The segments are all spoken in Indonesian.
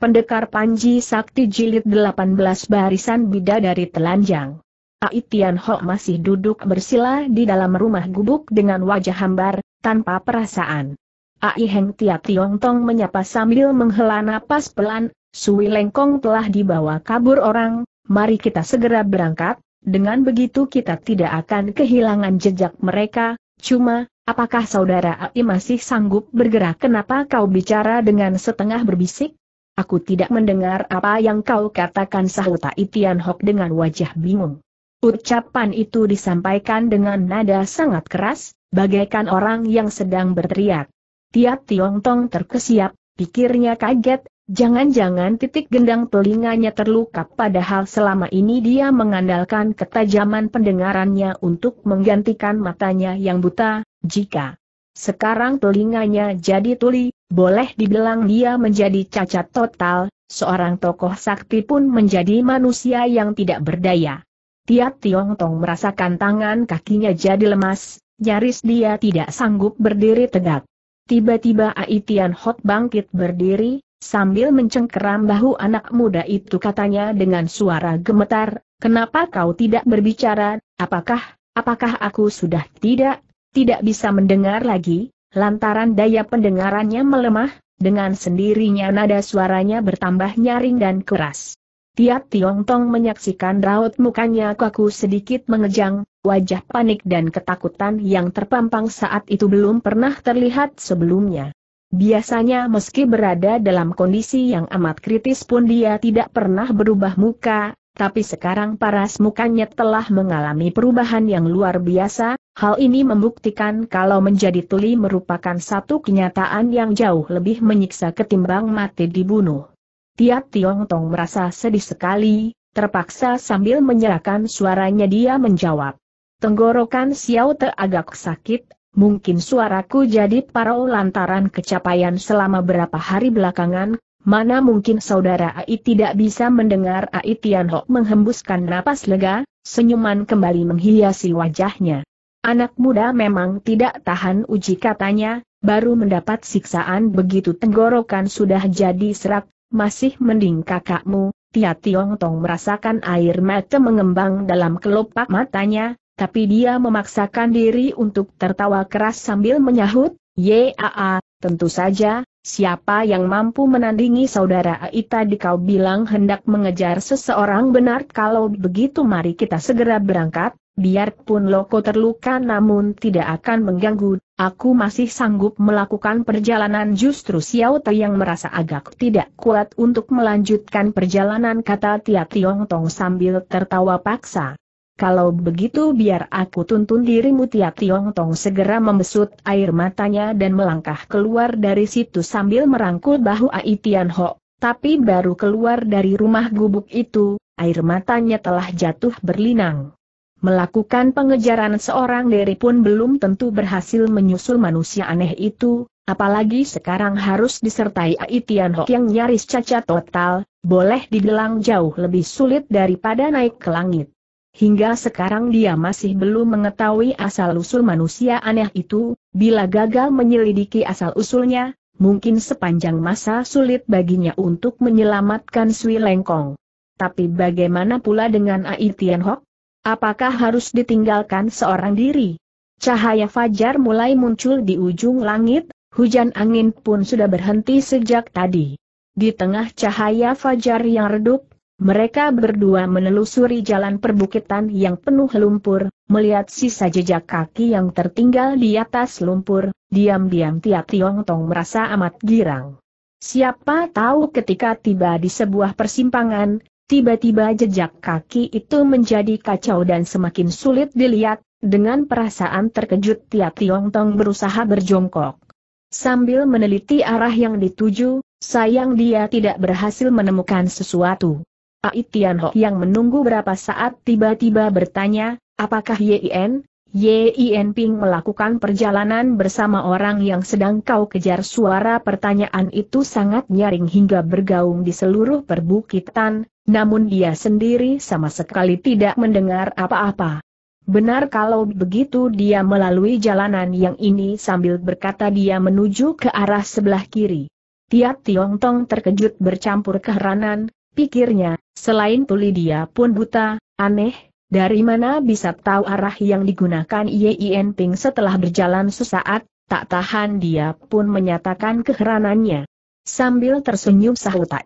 Pendekar Panji Sakti Jilid 18 Barisan bida dari Telanjang Ai Ho masih duduk bersila di dalam rumah gubuk dengan wajah hambar, tanpa perasaan. Ai Heng Tia Tiong Tong menyapa sambil menghela napas pelan, Sui Lengkong telah dibawa kabur orang, mari kita segera berangkat, dengan begitu kita tidak akan kehilangan jejak mereka, cuma, apakah saudara Ai masih sanggup bergerak kenapa kau bicara dengan setengah berbisik? Aku tidak mendengar apa yang kau katakan sahut Itian Hok dengan wajah bingung. Ucapan itu disampaikan dengan nada sangat keras, bagaikan orang yang sedang berteriak. Tiap Tiong Tong terkesiap, pikirnya kaget, jangan-jangan titik gendang telinganya terluka padahal selama ini dia mengandalkan ketajaman pendengarannya untuk menggantikan matanya yang buta, jika sekarang telinganya jadi tuli, boleh dibilang dia menjadi cacat total, seorang tokoh sakti pun menjadi manusia yang tidak berdaya. Tiap Tiong Tong merasakan tangan kakinya jadi lemas, nyaris dia tidak sanggup berdiri tegak. Tiba-tiba Aitian Hot bangkit berdiri, sambil mencengkeram bahu anak muda itu katanya dengan suara gemetar, kenapa kau tidak berbicara, apakah, apakah aku sudah tidak tidak bisa mendengar lagi, lantaran daya pendengarannya melemah, dengan sendirinya nada suaranya bertambah nyaring dan keras. Tiap Tiong Tong menyaksikan raut mukanya kaku sedikit mengejang, wajah panik dan ketakutan yang terpampang saat itu belum pernah terlihat sebelumnya. Biasanya meski berada dalam kondisi yang amat kritis pun dia tidak pernah berubah muka, tapi sekarang paras mukanya telah mengalami perubahan yang luar biasa, hal ini membuktikan kalau menjadi tuli merupakan satu kenyataan yang jauh lebih menyiksa ketimbang mati dibunuh. Tiap Tiong Tong merasa sedih sekali, terpaksa sambil menyerahkan suaranya dia menjawab. Tenggorokan Xiao Te agak sakit, mungkin suaraku jadi parau lantaran kecapaian selama berapa hari belakangan, Mana mungkin saudara Ai tidak bisa mendengar Ai Hok menghembuskan napas lega, senyuman kembali menghiasi wajahnya. Anak muda memang tidak tahan uji katanya, baru mendapat siksaan begitu tenggorokan sudah jadi serak, masih mending kakakmu, Tia Tiong Tong merasakan air mata mengembang dalam kelopak matanya, tapi dia memaksakan diri untuk tertawa keras sambil menyahut, Yaa, tentu saja, Siapa yang mampu menandingi saudara Aita di kau bilang hendak mengejar seseorang benar kalau begitu mari kita segera berangkat, biarpun loko terluka namun tidak akan mengganggu, aku masih sanggup melakukan perjalanan justru Xiao Te yang merasa agak tidak kuat untuk melanjutkan perjalanan kata Tia Tiong Tong sambil tertawa paksa. Kalau begitu biar aku tuntun dirimu Tia Tiong Tong segera membesut air matanya dan melangkah keluar dari situ sambil merangkul bahu Ai Tian Ho. Tapi baru keluar dari rumah gubuk itu, air matanya telah jatuh berlinang. Melakukan pengejaran seorang diri pun belum tentu berhasil menyusul manusia aneh itu, apalagi sekarang harus disertai Ai Tian Ho yang nyaris cacat total, boleh dibilang jauh lebih sulit daripada naik ke langit. Hingga sekarang dia masih belum mengetahui asal-usul manusia aneh itu, bila gagal menyelidiki asal-usulnya, mungkin sepanjang masa sulit baginya untuk menyelamatkan Sui Lengkong. Tapi bagaimana pula dengan Ai Tian Hok? Apakah harus ditinggalkan seorang diri? Cahaya fajar mulai muncul di ujung langit, hujan angin pun sudah berhenti sejak tadi. Di tengah cahaya fajar yang redup, mereka berdua menelusuri jalan perbukitan yang penuh lumpur, melihat sisa jejak kaki yang tertinggal di atas lumpur, diam-diam tiap Tiong Tong merasa amat girang. Siapa tahu ketika tiba di sebuah persimpangan, tiba-tiba jejak kaki itu menjadi kacau dan semakin sulit dilihat, dengan perasaan terkejut tiap Tiong Tong berusaha berjongkok. Sambil meneliti arah yang dituju, sayang dia tidak berhasil menemukan sesuatu. Ai Tianho yang menunggu berapa saat tiba-tiba bertanya, apakah Yin, Yin Ping melakukan perjalanan bersama orang yang sedang kau kejar suara pertanyaan itu sangat nyaring hingga bergaung di seluruh perbukitan, namun dia sendiri sama sekali tidak mendengar apa-apa. Benar kalau begitu dia melalui jalanan yang ini sambil berkata dia menuju ke arah sebelah kiri. Tiap Tiong Tong terkejut bercampur keheranan, pikirnya, Selain tuli dia pun buta, aneh, dari mana bisa tahu arah yang digunakan Yien Ping setelah berjalan sesaat, tak tahan dia pun menyatakan keheranannya. Sambil tersenyum sahut Tai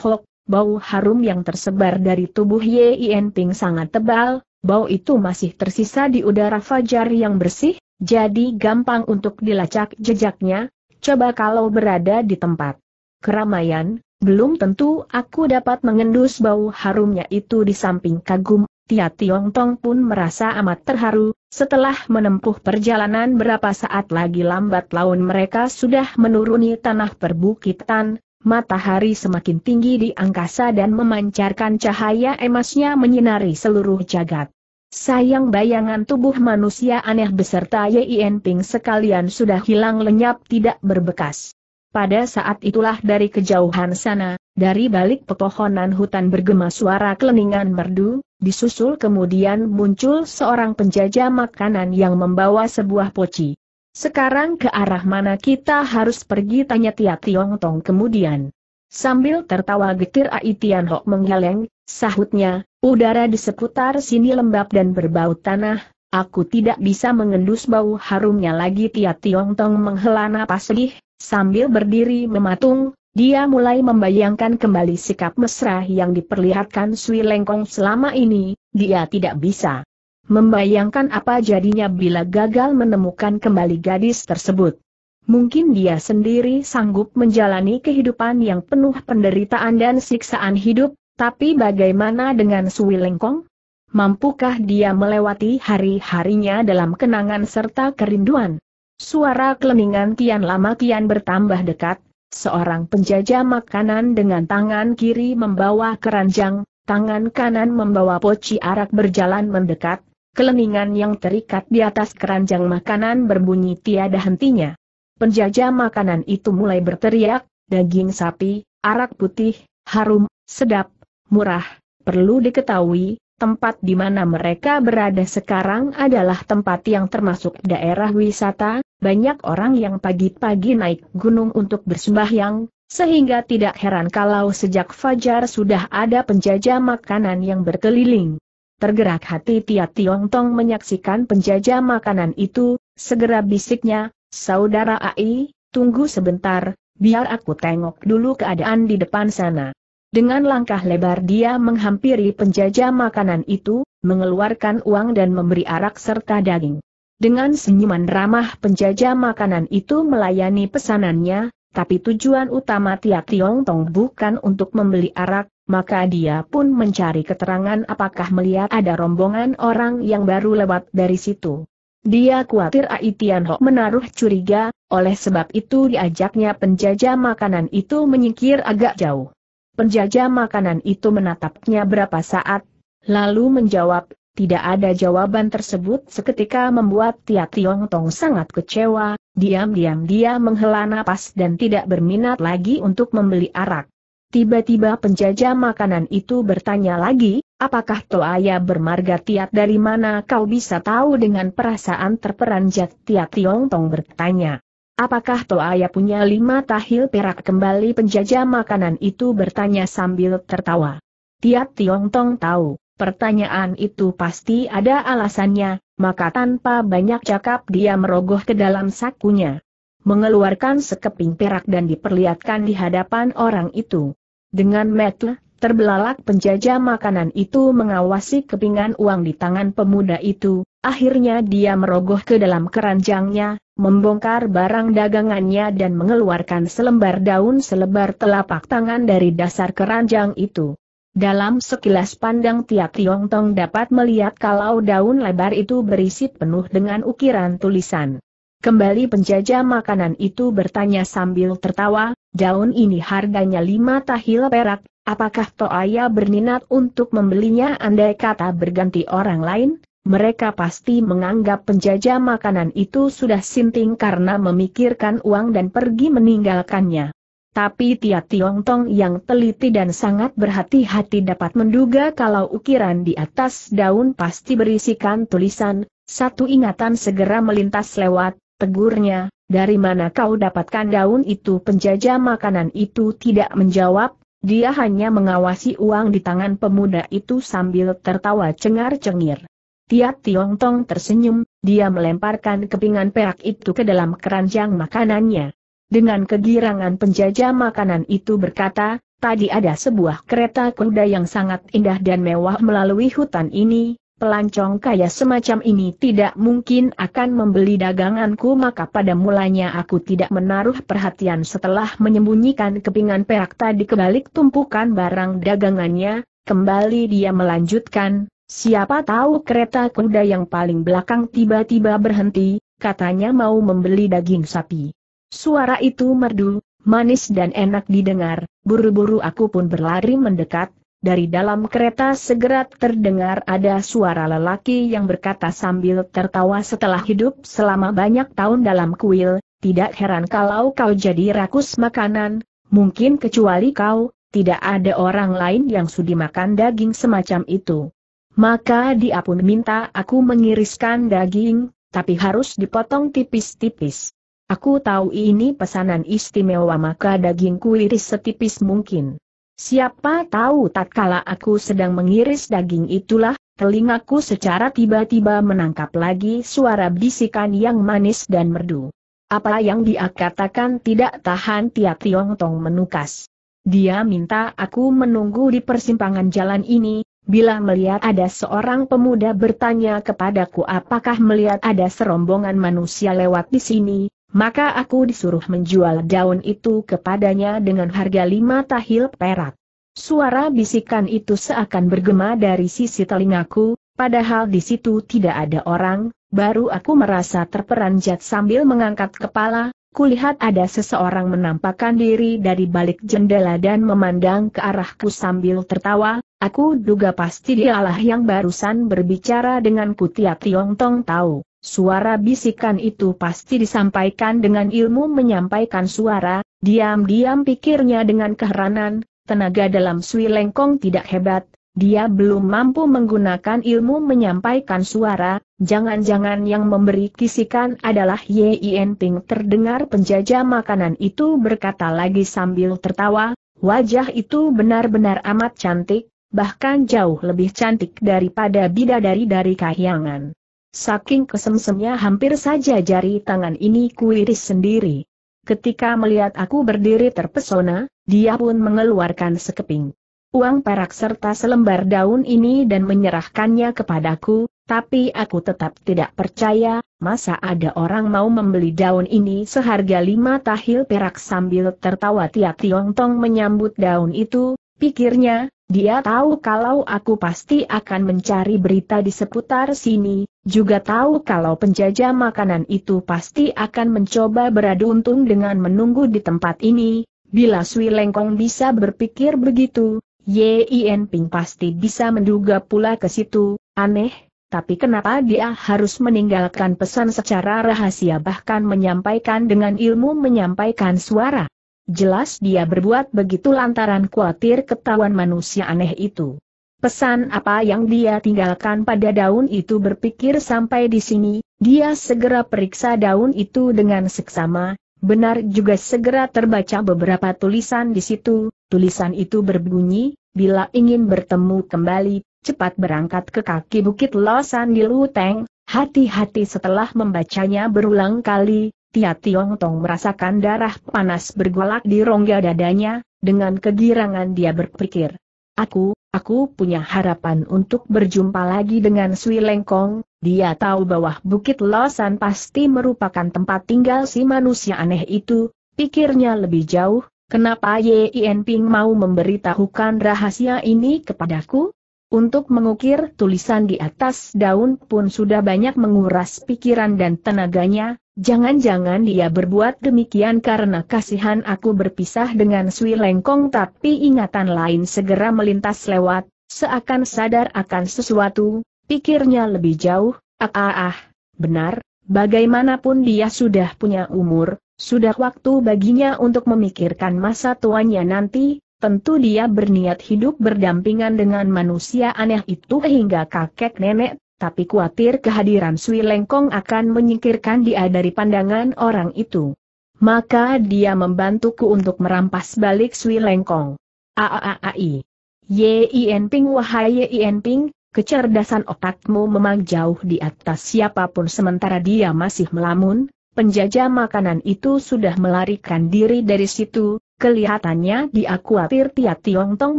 Hok, bau harum yang tersebar dari tubuh Yien Ping sangat tebal, bau itu masih tersisa di udara fajar yang bersih, jadi gampang untuk dilacak jejaknya, coba kalau berada di tempat keramaian, belum tentu aku dapat mengendus bau harumnya itu di samping kagum. Tia Tiong Tong pun merasa amat terharu, setelah menempuh perjalanan berapa saat lagi lambat laun mereka sudah menuruni tanah perbukitan, matahari semakin tinggi di angkasa dan memancarkan cahaya emasnya menyinari seluruh jagat. Sayang bayangan tubuh manusia aneh beserta Ye Ping sekalian sudah hilang lenyap tidak berbekas. Pada saat itulah dari kejauhan sana, dari balik pepohonan hutan bergema suara keleningan merdu, disusul kemudian muncul seorang penjajah makanan yang membawa sebuah poci. Sekarang ke arah mana kita harus pergi tanya Tia Tiong Tong kemudian. Sambil tertawa getir Ai Tian Hok menggeleng, sahutnya, udara di seputar sini lembab dan berbau tanah, Aku tidak bisa mengendus bau harumnya lagi Tia Tiong Tong menghela napas sedih, sambil berdiri mematung, dia mulai membayangkan kembali sikap mesra yang diperlihatkan Sui Lengkong selama ini, dia tidak bisa membayangkan apa jadinya bila gagal menemukan kembali gadis tersebut. Mungkin dia sendiri sanggup menjalani kehidupan yang penuh penderitaan dan siksaan hidup, tapi bagaimana dengan Sui Lengkong? mampukah dia melewati hari-harinya dalam kenangan serta kerinduan? Suara kelemingan kian lama kian bertambah dekat, seorang penjajah makanan dengan tangan kiri membawa keranjang, tangan kanan membawa poci arak berjalan mendekat, kelemingan yang terikat di atas keranjang makanan berbunyi tiada hentinya. Penjajah makanan itu mulai berteriak, daging sapi, arak putih, harum, sedap, murah, perlu diketahui, tempat di mana mereka berada sekarang adalah tempat yang termasuk daerah wisata, banyak orang yang pagi-pagi naik gunung untuk bersembahyang, sehingga tidak heran kalau sejak fajar sudah ada penjajah makanan yang berkeliling. Tergerak hati Tia Tiong Tong menyaksikan penjajah makanan itu, segera bisiknya, Saudara Ai, tunggu sebentar, biar aku tengok dulu keadaan di depan sana. Dengan langkah lebar dia menghampiri penjajah makanan itu, mengeluarkan uang dan memberi arak serta daging. Dengan senyuman ramah penjajah makanan itu melayani pesanannya, tapi tujuan utama Tia Tiong Tong bukan untuk membeli arak, maka dia pun mencari keterangan apakah melihat ada rombongan orang yang baru lewat dari situ. Dia khawatir Ai Tian Ho menaruh curiga, oleh sebab itu diajaknya penjajah makanan itu menyingkir agak jauh. Penjajah makanan itu menatapnya berapa saat, lalu menjawab, tidak ada jawaban tersebut seketika membuat Tia Tiong Tong sangat kecewa, diam-diam dia menghela napas dan tidak berminat lagi untuk membeli arak. Tiba-tiba penjajah makanan itu bertanya lagi, apakah Toaya bermarga Tiat dari mana kau bisa tahu dengan perasaan terperanjat Tia Tiong Tong bertanya. Apakah Toaya punya lima tahil perak kembali penjajah makanan itu bertanya sambil tertawa. Tiap Tiong Tong tahu, pertanyaan itu pasti ada alasannya, maka tanpa banyak cakap dia merogoh ke dalam sakunya. Mengeluarkan sekeping perak dan diperlihatkan di hadapan orang itu. Dengan metel, terbelalak penjajah makanan itu mengawasi kepingan uang di tangan pemuda itu, akhirnya dia merogoh ke dalam keranjangnya, membongkar barang dagangannya dan mengeluarkan selembar daun selebar telapak tangan dari dasar keranjang itu. Dalam sekilas pandang tiap tiong tong dapat melihat kalau daun lebar itu berisi penuh dengan ukiran tulisan. Kembali penjajah makanan itu bertanya sambil tertawa, daun ini harganya lima tahil perak, apakah Toaya berminat untuk membelinya andai kata berganti orang lain? Mereka pasti menganggap penjajah makanan itu sudah sinting karena memikirkan uang dan pergi meninggalkannya. Tapi Tia Tong yang teliti dan sangat berhati-hati dapat menduga kalau ukiran di atas daun pasti berisikan tulisan, satu ingatan segera melintas lewat, tegurnya, dari mana kau dapatkan daun itu penjajah makanan itu tidak menjawab, dia hanya mengawasi uang di tangan pemuda itu sambil tertawa cengar-cengir. Tiap Tiong Tong tersenyum, dia melemparkan kepingan perak itu ke dalam keranjang makanannya. Dengan kegirangan penjajah makanan itu berkata, tadi ada sebuah kereta kuda yang sangat indah dan mewah melalui hutan ini, pelancong kaya semacam ini tidak mungkin akan membeli daganganku maka pada mulanya aku tidak menaruh perhatian setelah menyembunyikan kepingan perak tadi ke tumpukan barang dagangannya, kembali dia melanjutkan, Siapa tahu kereta kuda yang paling belakang tiba-tiba berhenti, katanya mau membeli daging sapi. Suara itu merdu, manis dan enak didengar, buru-buru aku pun berlari mendekat, dari dalam kereta segera terdengar ada suara lelaki yang berkata sambil tertawa setelah hidup selama banyak tahun dalam kuil, tidak heran kalau kau jadi rakus makanan, mungkin kecuali kau, tidak ada orang lain yang sudi makan daging semacam itu. Maka dia pun minta aku mengiriskan daging, tapi harus dipotong tipis-tipis. Aku tahu ini pesanan istimewa maka dagingku iris setipis mungkin. Siapa tahu tatkala aku sedang mengiris daging itulah, telingaku secara tiba-tiba menangkap lagi suara bisikan yang manis dan merdu. Apa yang dia katakan tidak tahan tiap Tiong Tong menukas. Dia minta aku menunggu di persimpangan jalan ini, Bila melihat ada seorang pemuda bertanya kepadaku apakah melihat ada serombongan manusia lewat di sini, maka aku disuruh menjual daun itu kepadanya dengan harga lima tahil perak. Suara bisikan itu seakan bergema dari sisi telingaku, padahal di situ tidak ada orang, baru aku merasa terperanjat sambil mengangkat kepala, kulihat ada seseorang menampakkan diri dari balik jendela dan memandang ke arahku sambil tertawa, Aku duga pasti dialah yang barusan berbicara dengan Kutia Tiong Tong tahu. Suara bisikan itu pasti disampaikan dengan ilmu menyampaikan suara, diam-diam pikirnya dengan keheranan, tenaga dalam Sui Lengkong tidak hebat, dia belum mampu menggunakan ilmu menyampaikan suara, jangan-jangan yang memberi kisikan adalah Yen Ping terdengar penjajah makanan itu berkata lagi sambil tertawa, wajah itu benar-benar amat cantik, bahkan jauh lebih cantik daripada bidadari dari kahyangan. Saking kesemsemnya hampir saja jari tangan ini kuiris sendiri. Ketika melihat aku berdiri terpesona, dia pun mengeluarkan sekeping uang perak serta selembar daun ini dan menyerahkannya kepadaku, tapi aku tetap tidak percaya, masa ada orang mau membeli daun ini seharga lima tahil perak sambil tertawa tiap Tiong Tong menyambut daun itu, Pikirnya, dia tahu kalau aku pasti akan mencari berita di seputar sini, juga tahu kalau penjajah makanan itu pasti akan mencoba beradu untung dengan menunggu di tempat ini. Bila Sui Lengkong bisa berpikir begitu, Yin Ping pasti bisa menduga pula ke situ. Aneh, tapi kenapa dia harus meninggalkan pesan secara rahasia bahkan menyampaikan dengan ilmu menyampaikan suara? Jelas dia berbuat begitu lantaran khawatir ketahuan manusia aneh itu. Pesan apa yang dia tinggalkan pada daun itu berpikir sampai di sini, dia segera periksa daun itu dengan seksama, benar juga segera terbaca beberapa tulisan di situ, tulisan itu berbunyi, bila ingin bertemu kembali, cepat berangkat ke kaki bukit Losan di Luteng, hati-hati setelah membacanya berulang kali, Tia Tiong Tong merasakan darah panas bergolak di rongga dadanya, dengan kegirangan dia berpikir. Aku, aku punya harapan untuk berjumpa lagi dengan Sui Lengkong, dia tahu bahwa Bukit Losan pasti merupakan tempat tinggal si manusia aneh itu, pikirnya lebih jauh, kenapa Yen Ping mau memberitahukan rahasia ini kepadaku? Untuk mengukir tulisan di atas daun pun sudah banyak menguras pikiran dan tenaganya, Jangan-jangan dia berbuat demikian karena kasihan aku berpisah dengan Sui Lengkong tapi ingatan lain segera melintas lewat, seakan sadar akan sesuatu, pikirnya lebih jauh, ah ah ah, benar, bagaimanapun dia sudah punya umur, sudah waktu baginya untuk memikirkan masa tuanya nanti, tentu dia berniat hidup berdampingan dengan manusia aneh itu hingga kakek nenek tapi khawatir kehadiran Sui Lengkong akan menyingkirkan dia dari pandangan orang itu. Maka dia membantuku untuk merampas balik Sui Lengkong. Aaai. Yin Ping wahai Yin Ping, kecerdasan otakmu memang jauh di atas siapapun sementara dia masih melamun, penjajah makanan itu sudah melarikan diri dari situ, Kelihatannya dia khawatir Tia Tong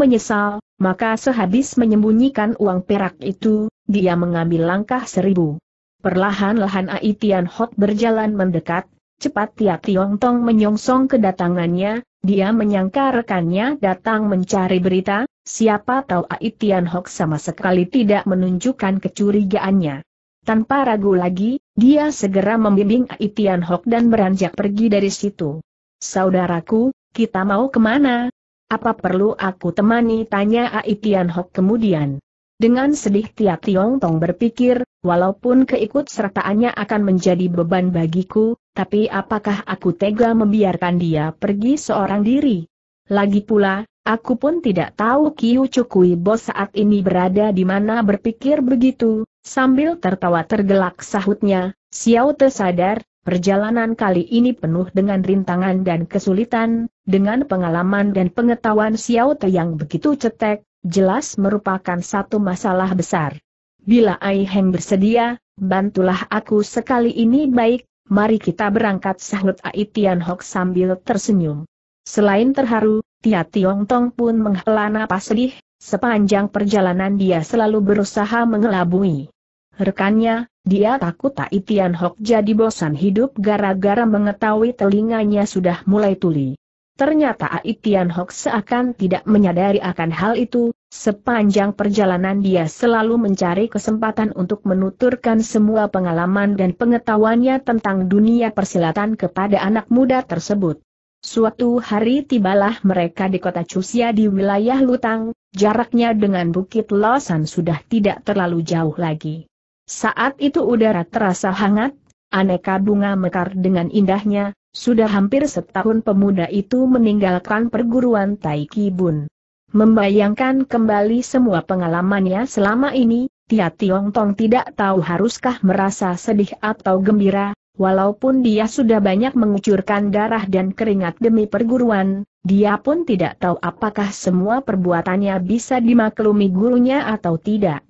menyesal, maka sehabis menyembunyikan uang perak itu, dia mengambil langkah seribu. Perlahan-lahan Ai Tian Hok berjalan mendekat, cepat Tia Tiong Tong menyongsong kedatangannya, dia menyangka rekannya datang mencari berita, siapa tahu Ai Tian Hok sama sekali tidak menunjukkan kecurigaannya. Tanpa ragu lagi, dia segera membimbing Ai Tian Hok dan beranjak pergi dari situ. Saudaraku, kita mau kemana? Apa perlu aku temani? Tanya Aitian Hok kemudian. Dengan sedih Tia Tiong Tong berpikir, walaupun keikut sertaannya akan menjadi beban bagiku, tapi apakah aku tega membiarkan dia pergi seorang diri? Lagi pula, aku pun tidak tahu Kiu Cukui Bos saat ini berada di mana berpikir begitu, sambil tertawa tergelak sahutnya, Xiao Te sadar, Perjalanan kali ini penuh dengan rintangan dan kesulitan, dengan pengalaman dan pengetahuan Xiao Te yang begitu cetek, jelas merupakan satu masalah besar. Bila Ai Heng bersedia, bantulah aku sekali ini baik, mari kita berangkat sahut Ai Tian Hok sambil tersenyum. Selain terharu, Tia Tiong Tong pun menghela napas sedih, sepanjang perjalanan dia selalu berusaha mengelabui. Rekannya, dia takut tak Itian Hok jadi bosan hidup gara-gara mengetahui telinganya sudah mulai tuli. Ternyata Ai Hok seakan tidak menyadari akan hal itu, sepanjang perjalanan dia selalu mencari kesempatan untuk menuturkan semua pengalaman dan pengetahuannya tentang dunia persilatan kepada anak muda tersebut. Suatu hari tibalah mereka di kota Cusia di wilayah Lutang, jaraknya dengan Bukit Losan sudah tidak terlalu jauh lagi. Saat itu udara terasa hangat, aneka bunga mekar dengan indahnya, sudah hampir setahun pemuda itu meninggalkan perguruan Taikibun. Membayangkan kembali semua pengalamannya selama ini, Tia Tiong Tong tidak tahu haruskah merasa sedih atau gembira, walaupun dia sudah banyak mengucurkan darah dan keringat demi perguruan, dia pun tidak tahu apakah semua perbuatannya bisa dimaklumi gurunya atau tidak.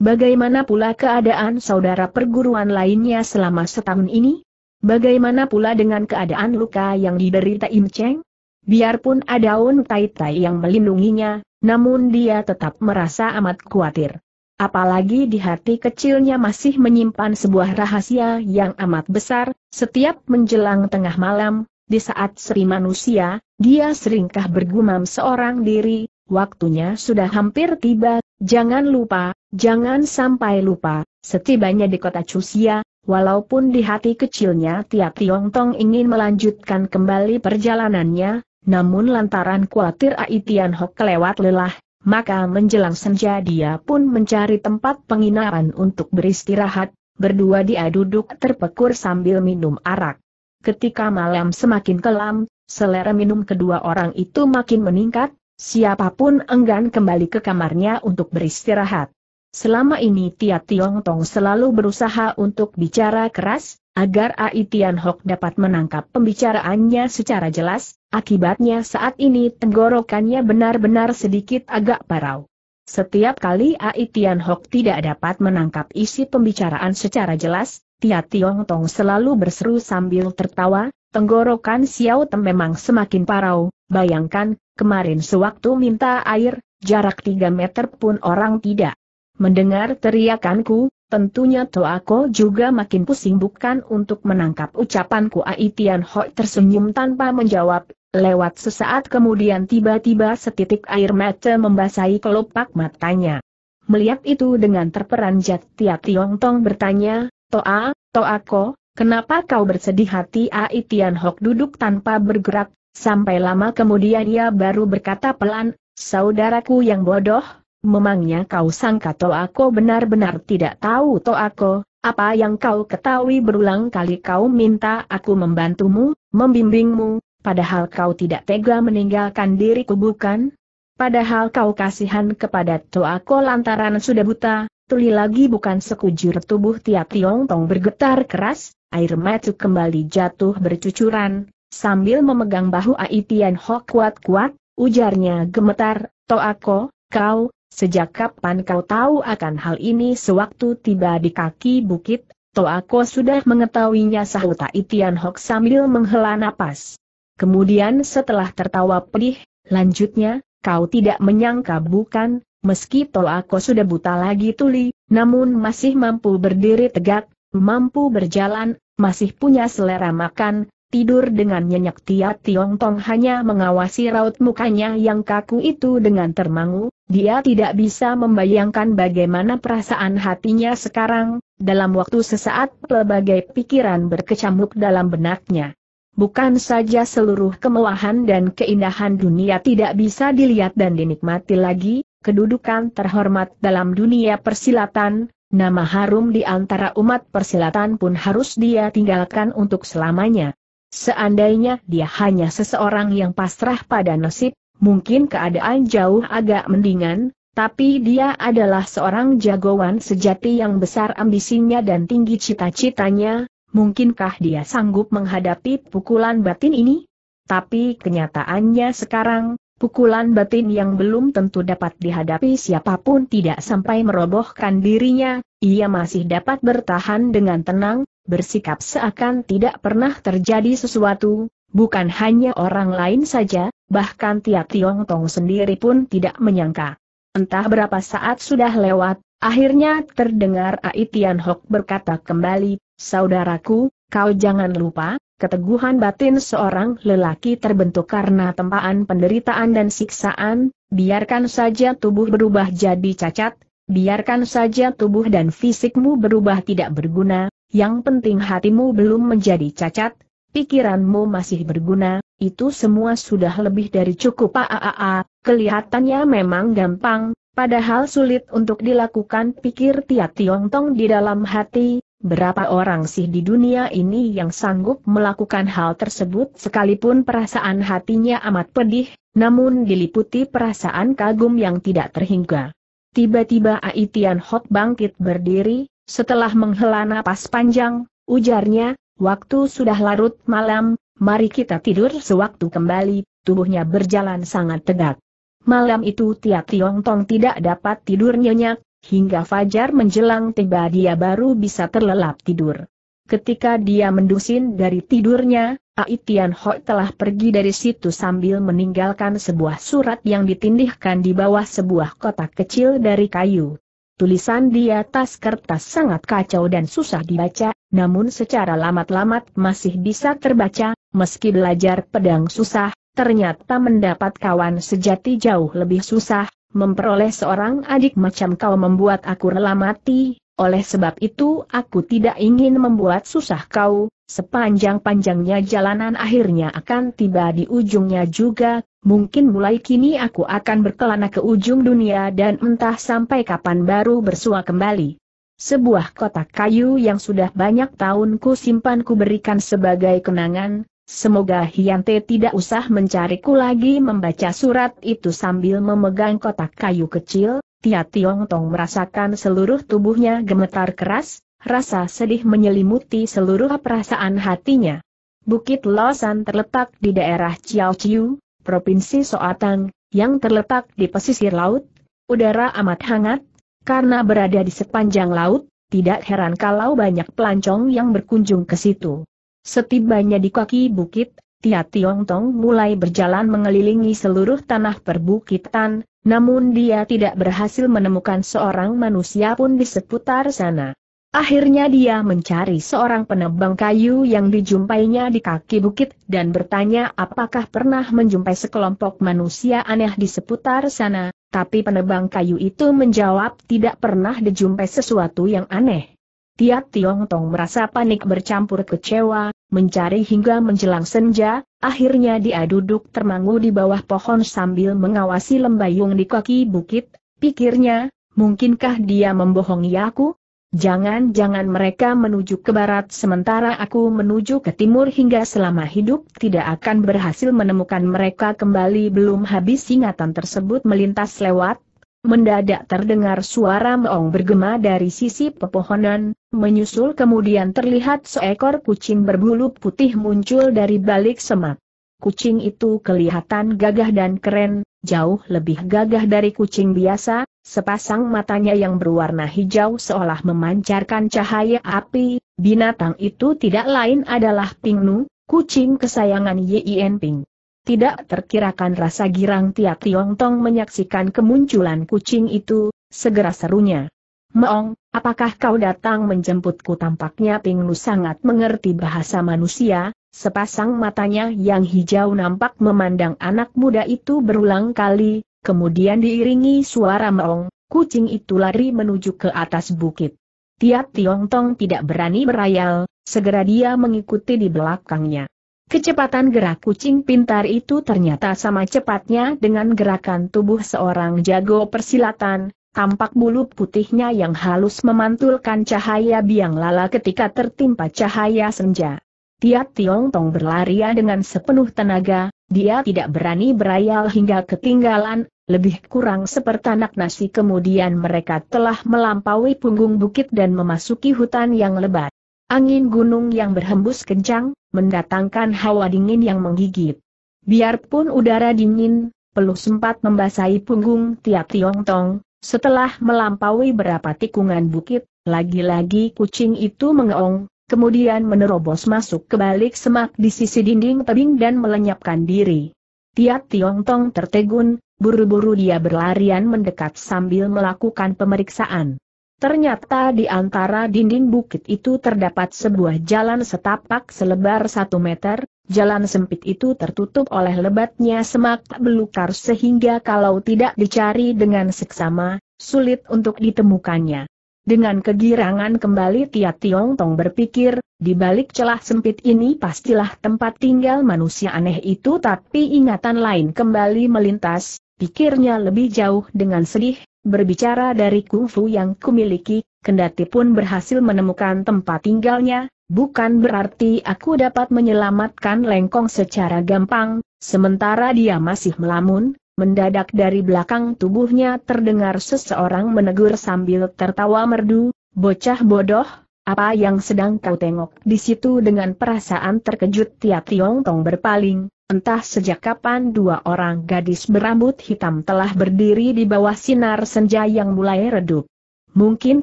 Bagaimana pula keadaan saudara perguruan lainnya selama setahun ini? Bagaimana pula dengan keadaan luka yang diderita Im Cheng? Biarpun ada Un Tai Tai yang melindunginya, namun dia tetap merasa amat khawatir. Apalagi di hati kecilnya masih menyimpan sebuah rahasia yang amat besar, setiap menjelang tengah malam, di saat seri manusia, dia seringkah bergumam seorang diri, waktunya sudah hampir tiba, jangan lupa, Jangan sampai lupa, setibanya di kota Cusia, walaupun di hati kecilnya Tia Tong ingin melanjutkan kembali perjalanannya, namun lantaran khawatir Ai Tian Hok kelewat lelah, maka menjelang senja dia pun mencari tempat penginapan untuk beristirahat, berdua dia duduk terpekur sambil minum arak. Ketika malam semakin kelam, selera minum kedua orang itu makin meningkat, siapapun enggan kembali ke kamarnya untuk beristirahat. Selama ini Tia Tiong Tong selalu berusaha untuk bicara keras, agar Ai Tian Hok dapat menangkap pembicaraannya secara jelas, akibatnya saat ini tenggorokannya benar-benar sedikit agak parau. Setiap kali Ai Tian Hok tidak dapat menangkap isi pembicaraan secara jelas, Tia Tiong Tong selalu berseru sambil tertawa, tenggorokan Xiao Tem memang semakin parau, bayangkan, kemarin sewaktu minta air, jarak 3 meter pun orang tidak Mendengar teriakanku, tentunya Toako juga makin pusing bukan untuk menangkap ucapanku Ai Tian Hoi tersenyum tanpa menjawab, lewat sesaat kemudian tiba-tiba setitik air mata membasahi kelopak matanya. Melihat itu dengan terperanjat Tia Tiong Tong bertanya, Toa, Toako, kenapa kau bersedih hati Ai Tian Hok duduk tanpa bergerak, sampai lama kemudian ia baru berkata pelan, Saudaraku yang bodoh, memangnya kau sangka to aku benar-benar tidak tahu to aku, apa yang kau ketahui berulang kali kau minta aku membantumu, membimbingmu, padahal kau tidak tega meninggalkan diriku bukan? Padahal kau kasihan kepada to aku lantaran sudah buta, tuli lagi bukan sekujur tubuh tiap Tiong Tong bergetar keras, air mata kembali jatuh bercucuran, sambil memegang bahu Aitian Ho kuat-kuat, ujarnya gemetar, to aku kau, Sejak kapan kau tahu akan hal ini sewaktu tiba di kaki bukit, aku sudah mengetahuinya sahut Itian Hok sambil menghela napas. Kemudian setelah tertawa pedih, lanjutnya, kau tidak menyangka bukan, meski aku sudah buta lagi tuli, namun masih mampu berdiri tegak, mampu berjalan, masih punya selera makan, tidur dengan nyenyak Tia Tiong Tong hanya mengawasi raut mukanya yang kaku itu dengan termangu, dia tidak bisa membayangkan bagaimana perasaan hatinya sekarang, dalam waktu sesaat pelbagai pikiran berkecamuk dalam benaknya. Bukan saja seluruh kemewahan dan keindahan dunia tidak bisa dilihat dan dinikmati lagi, kedudukan terhormat dalam dunia persilatan, nama harum di antara umat persilatan pun harus dia tinggalkan untuk selamanya. Seandainya dia hanya seseorang yang pasrah pada nasib, mungkin keadaan jauh agak mendingan, tapi dia adalah seorang jagoan sejati yang besar ambisinya dan tinggi cita-citanya, mungkinkah dia sanggup menghadapi pukulan batin ini? Tapi kenyataannya sekarang, pukulan batin yang belum tentu dapat dihadapi siapapun tidak sampai merobohkan dirinya, ia masih dapat bertahan dengan tenang, bersikap seakan tidak pernah terjadi sesuatu, bukan hanya orang lain saja, bahkan Tia Tiong Tong sendiri pun tidak menyangka. Entah berapa saat sudah lewat, akhirnya terdengar Ai Tian Hok berkata kembali, Saudaraku, kau jangan lupa, keteguhan batin seorang lelaki terbentuk karena tempaan penderitaan dan siksaan, biarkan saja tubuh berubah jadi cacat, biarkan saja tubuh dan fisikmu berubah tidak berguna, yang penting hatimu belum menjadi cacat, pikiranmu masih berguna, itu semua sudah lebih dari cukup aaa, ah, ah, ah, kelihatannya memang gampang, padahal sulit untuk dilakukan pikir Tia Tong di dalam hati, berapa orang sih di dunia ini yang sanggup melakukan hal tersebut sekalipun perasaan hatinya amat pedih, namun diliputi perasaan kagum yang tidak terhingga. Tiba-tiba Aitian Hot bangkit berdiri, setelah menghela napas panjang, ujarnya, waktu sudah larut malam, mari kita tidur sewaktu kembali, tubuhnya berjalan sangat tegak. Malam itu Tia Tiong Tong tidak dapat tidur nyenyak, hingga fajar menjelang tiba dia baru bisa terlelap tidur. Ketika dia mendusin dari tidurnya, Ai Tian Ho telah pergi dari situ sambil meninggalkan sebuah surat yang ditindihkan di bawah sebuah kotak kecil dari kayu. Tulisan di atas kertas sangat kacau dan susah dibaca, namun secara lamat-lamat masih bisa terbaca, meski belajar pedang susah, ternyata mendapat kawan sejati jauh lebih susah, memperoleh seorang adik macam kau membuat aku rela mati, oleh sebab itu aku tidak ingin membuat susah kau, Sepanjang-panjangnya jalanan akhirnya akan tiba di ujungnya juga, mungkin mulai kini aku akan berkelana ke ujung dunia dan entah sampai kapan baru bersua kembali. Sebuah kotak kayu yang sudah banyak tahun ku simpan ku berikan sebagai kenangan, semoga Hyante tidak usah mencariku lagi membaca surat itu sambil memegang kotak kayu kecil, Tia Tiong Tong merasakan seluruh tubuhnya gemetar keras, Rasa sedih menyelimuti seluruh perasaan hatinya. Bukit Losan terletak di daerah Chiao Chiu, Provinsi Soatang, yang terletak di pesisir laut. Udara amat hangat, karena berada di sepanjang laut, tidak heran kalau banyak pelancong yang berkunjung ke situ. Setibanya di kaki bukit, Tia Tiong Tong mulai berjalan mengelilingi seluruh tanah perbukitan, namun dia tidak berhasil menemukan seorang manusia pun di seputar sana. Akhirnya dia mencari seorang penebang kayu yang dijumpainya di kaki bukit dan bertanya apakah pernah menjumpai sekelompok manusia aneh di seputar sana, tapi penebang kayu itu menjawab tidak pernah dijumpai sesuatu yang aneh. Tiap Tiong Tong merasa panik bercampur kecewa, mencari hingga menjelang senja, akhirnya dia duduk termangu di bawah pohon sambil mengawasi lembayung di kaki bukit, pikirnya, mungkinkah dia membohongi aku? Jangan-jangan mereka menuju ke barat sementara aku menuju ke timur hingga selama hidup tidak akan berhasil menemukan mereka kembali belum habis ingatan tersebut melintas lewat. Mendadak terdengar suara meong bergema dari sisi pepohonan, menyusul kemudian terlihat seekor kucing berbulu putih muncul dari balik semak kucing itu kelihatan gagah dan keren, jauh lebih gagah dari kucing biasa, sepasang matanya yang berwarna hijau seolah memancarkan cahaya api, binatang itu tidak lain adalah Pingnu, kucing kesayangan Yien Ping. Tidak terkirakan rasa girang Tia Tiong Tong menyaksikan kemunculan kucing itu, segera serunya. Meong, apakah kau datang menjemputku tampaknya Pingnu sangat mengerti bahasa manusia, Sepasang matanya yang hijau nampak memandang anak muda itu berulang kali, kemudian diiringi suara meong, kucing itu lari menuju ke atas bukit. Tiap Tiong Tong tidak berani berayal, segera dia mengikuti di belakangnya. Kecepatan gerak kucing pintar itu ternyata sama cepatnya dengan gerakan tubuh seorang jago persilatan, tampak bulu putihnya yang halus memantulkan cahaya biang lala ketika tertimpa cahaya senja. Tiap Tiong Tong berlari dengan sepenuh tenaga, dia tidak berani berayal hingga ketinggalan, lebih kurang seperti anak nasi kemudian mereka telah melampaui punggung bukit dan memasuki hutan yang lebat. Angin gunung yang berhembus kencang, mendatangkan hawa dingin yang menggigit. Biarpun udara dingin, peluh sempat membasahi punggung Tiap Tiong Tong, setelah melampaui berapa tikungan bukit, lagi-lagi kucing itu mengeong, kemudian menerobos masuk ke balik semak di sisi dinding tebing dan melenyapkan diri. Tiap Tiong Tong tertegun, buru-buru dia berlarian mendekat sambil melakukan pemeriksaan. Ternyata di antara dinding bukit itu terdapat sebuah jalan setapak selebar satu meter, jalan sempit itu tertutup oleh lebatnya semak belukar sehingga kalau tidak dicari dengan seksama, sulit untuk ditemukannya. Dengan kegirangan kembali Tia Tiong Tong berpikir, di balik celah sempit ini pastilah tempat tinggal manusia aneh itu tapi ingatan lain kembali melintas, pikirnya lebih jauh dengan sedih, berbicara dari kungfu yang kumiliki, kendati pun berhasil menemukan tempat tinggalnya, bukan berarti aku dapat menyelamatkan lengkong secara gampang, sementara dia masih melamun, mendadak dari belakang tubuhnya terdengar seseorang menegur sambil tertawa merdu, bocah bodoh, apa yang sedang kau tengok di situ dengan perasaan terkejut Tia Tiong Tong berpaling, Entah sejak kapan dua orang gadis berambut hitam telah berdiri di bawah sinar senja yang mulai redup. Mungkin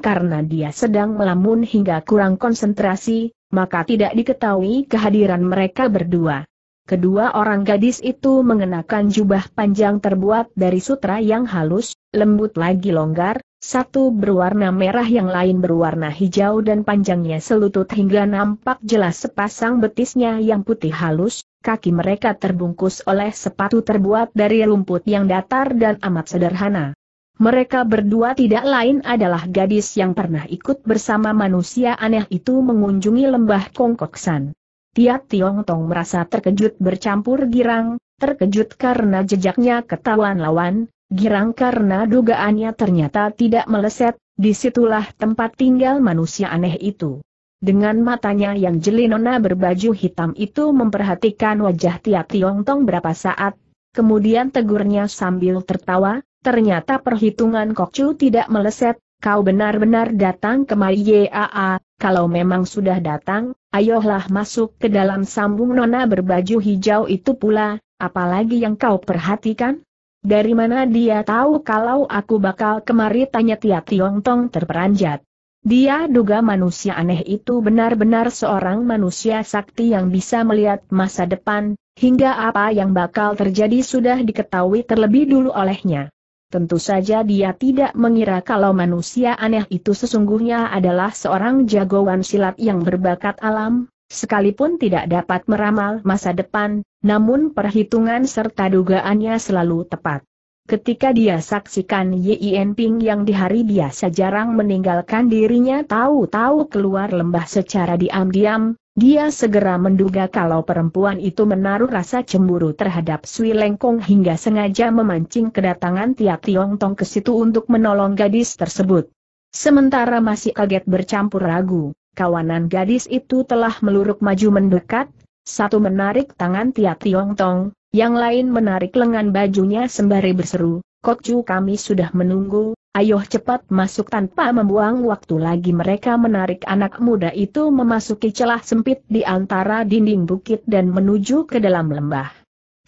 karena dia sedang melamun hingga kurang konsentrasi, maka tidak diketahui kehadiran mereka berdua. Kedua orang gadis itu mengenakan jubah panjang terbuat dari sutra yang halus, lembut lagi longgar, satu berwarna merah yang lain berwarna hijau dan panjangnya selutut hingga nampak jelas sepasang betisnya yang putih halus, kaki mereka terbungkus oleh sepatu terbuat dari rumput yang datar dan amat sederhana. Mereka berdua tidak lain adalah gadis yang pernah ikut bersama manusia aneh itu mengunjungi lembah Kongkoksan. Kiat Tiong Tong merasa terkejut bercampur girang, terkejut karena jejaknya ketahuan lawan, girang karena dugaannya ternyata tidak meleset, disitulah tempat tinggal manusia aneh itu. Dengan matanya yang jeli nona berbaju hitam itu memperhatikan wajah Tiat Tiong Tong berapa saat, kemudian tegurnya sambil tertawa, ternyata perhitungan Kokcu tidak meleset, kau benar-benar datang ke Mai kalau memang sudah datang, Ayolah masuk ke dalam sambung nona berbaju hijau itu pula, apalagi yang kau perhatikan? Dari mana dia tahu kalau aku bakal kemari tanya Tia Tong terperanjat. Dia duga manusia aneh itu benar-benar seorang manusia sakti yang bisa melihat masa depan, hingga apa yang bakal terjadi sudah diketahui terlebih dulu olehnya. Tentu saja dia tidak mengira kalau manusia aneh itu sesungguhnya adalah seorang jagoan silat yang berbakat alam, sekalipun tidak dapat meramal masa depan, namun perhitungan serta dugaannya selalu tepat. Ketika dia saksikan Yin Ping yang di hari biasa jarang meninggalkan dirinya tahu-tahu keluar lembah secara diam-diam, dia segera menduga kalau perempuan itu menaruh rasa cemburu terhadap Sui Lengkong hingga sengaja memancing kedatangan Tia Tiong Tong ke situ untuk menolong gadis tersebut. Sementara masih kaget bercampur ragu, kawanan gadis itu telah meluruk maju mendekat, satu menarik tangan Tia Tiong Tong, yang lain menarik lengan bajunya sembari berseru, Kokju kami sudah menunggu, ayo cepat masuk tanpa membuang waktu lagi mereka menarik anak muda itu memasuki celah sempit di antara dinding bukit dan menuju ke dalam lembah.